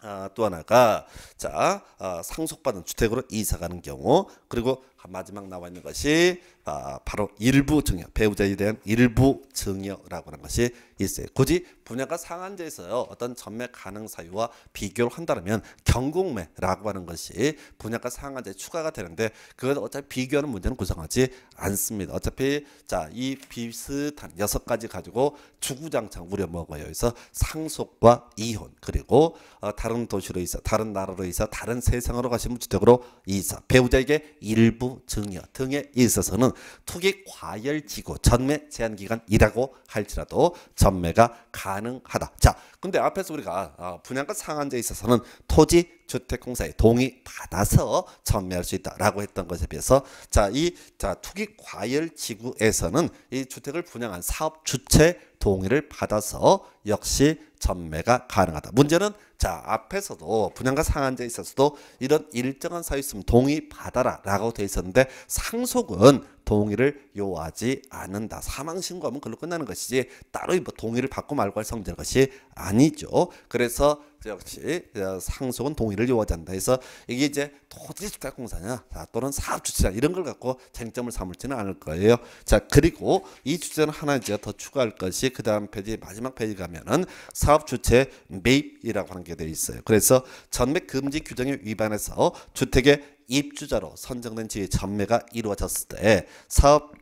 아, 또 하나가 자 아, 상속받은 주택으로 이사 가는 경우 그리고 마지막 나와 있는 것이 아, 바로 일부 증여, 배우자에 대한 일부 증여라고 하는 것이 있어요. 굳이 분야가 상한제에서요. 어떤 전매 가능 사유와 비교를 한다면 경공매라고 하는 것이 분야가 상한제 추가가 되는데 그건 어차피 비교하는 문제는 구성하지 않습니다. 어차피 자, 이 비슷한 여섯 가지 가지고 주구장창 우려먹어요. 그래서 상속과 이혼 그리고 어, 다른 도시로 있어 다른 나라로 있어 다른 세상으로 가시면 주택으로 이사 배우자에게 일부 증여 등에 있어서는 투기 과열 지구 전매 제한 기간이라고 할지라도 전매가 가능하다. 자, 근데 앞에서 우리가 아, 분양가 상한제에 있어서는 토지 주택공사의 동의 받아서 전매할 수 있다라고 했던 것에 비해서 자 이 자 투기 과열 지구에서는 이 주택을 분양한 사업 주체 동의를 받아서 역시 전매가 가능하다. 문제는 자 앞에서도 분양가 상한제에 있어서도 이런 일정한 사유 있으면 동의 받아라라고 돼 있었는데 상속은 동의를 요하지 않는다. 사망 신고하면 그걸로 끝나는 것이지 따로 뭐 동의를 받고 말고 할 성질 것이 아니죠. 그래서 역시 어, 상속은 동의를 요하지 않는다. 그래서 이게 이제 토지주택공사냐 또는 사업주체냐 이런 걸 갖고 쟁점을 삼을지는 않을 거예요. 자 그리고 이 주제는 하나 이제 더 추가할 것이 그 다음 페이지 마지막 페이지 가면은 사업주체 매입이라고 하는 게 돼 있어요. 그래서 전매 금지 규정에 위반해서 주택의 입주자로 선정된 지의 전매가 이루어졌을 때 사업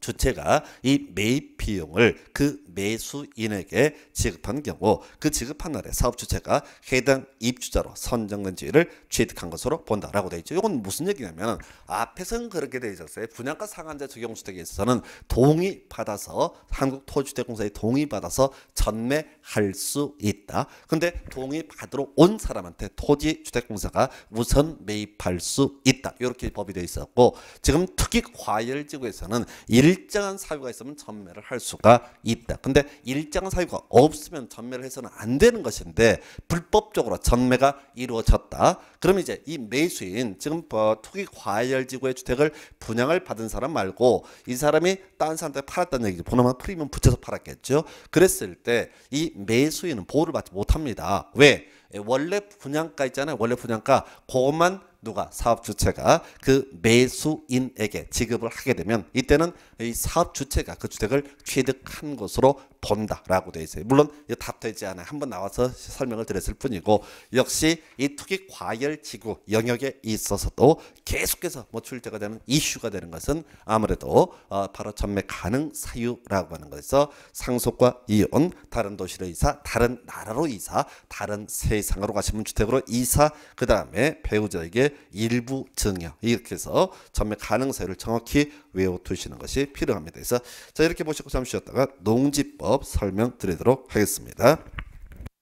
주체가 이 매입 비용을 그 매수인에게 지급한 경우 그 지급한 날에 사업 주체가 해당 입주자로 선정된지를 취득한 것으로 본다라고 되어 있죠. 이건 무슨 얘기냐면 앞에서는 그렇게 되어 있었어요. 분양가 상한제 적용 주택에 있어서는 동의 받아서 한국토지주택공사의 동의 받아서 전매할 수 있다. 근데 동의 받으러 온 사람한테 토지주택공사가 우선 매입할 수 있다. 이렇게 법이 되어 있었고 지금 특히 과열지구에서는 일 일정한 사유가 있으면 전매를할 수가 있다. 근데 일정한 사유가 없으면 전매를 해서는 안 되는 것인데 불법적으로 전매가 이루어졌다. 그럼 이제 이 매수인 지금 뭐 투기 과열 지구의 주택을 분양을 받은 사람 말고 이 사람이 딴 사람한테 팔았다는 얘기죠. 보나마 프리미엄 붙여서 팔았겠죠. 그랬을 때 이 매수인은 보호를 받지 못합니다. 왜? 원래 분양가 있잖아요. 원래 분양가 그것만 누가 사업 주체가 그 매수인에게 지급을 하게 되면 이때는 이 사업 주체가 그 주택을 취득한 것으로 본다라고 되어 있어요. 물론 답 되지 않아요. 한번 나와서 설명을 드렸을 뿐이고 역시 이 투기 과열 지구 영역에 있어서도 계속해서 뭐 출제가 되는 이슈가 되는 것은 아무래도 어 바로 전매 가능 사유라고 하는 거에서 상속과 이혼, 다른 도시로 이사, 다른 나라로 이사, 다른 세상으로 가시면 주택으로 이사, 그 다음에 배우자에게 일부 증여 이렇게 해서 전매 가능세를 정확히 외워두시는 것이 필요합니다. 그래서 자 이렇게 보시고 잠시 쉬었다가 농지법 설명드리도록 하겠습니다.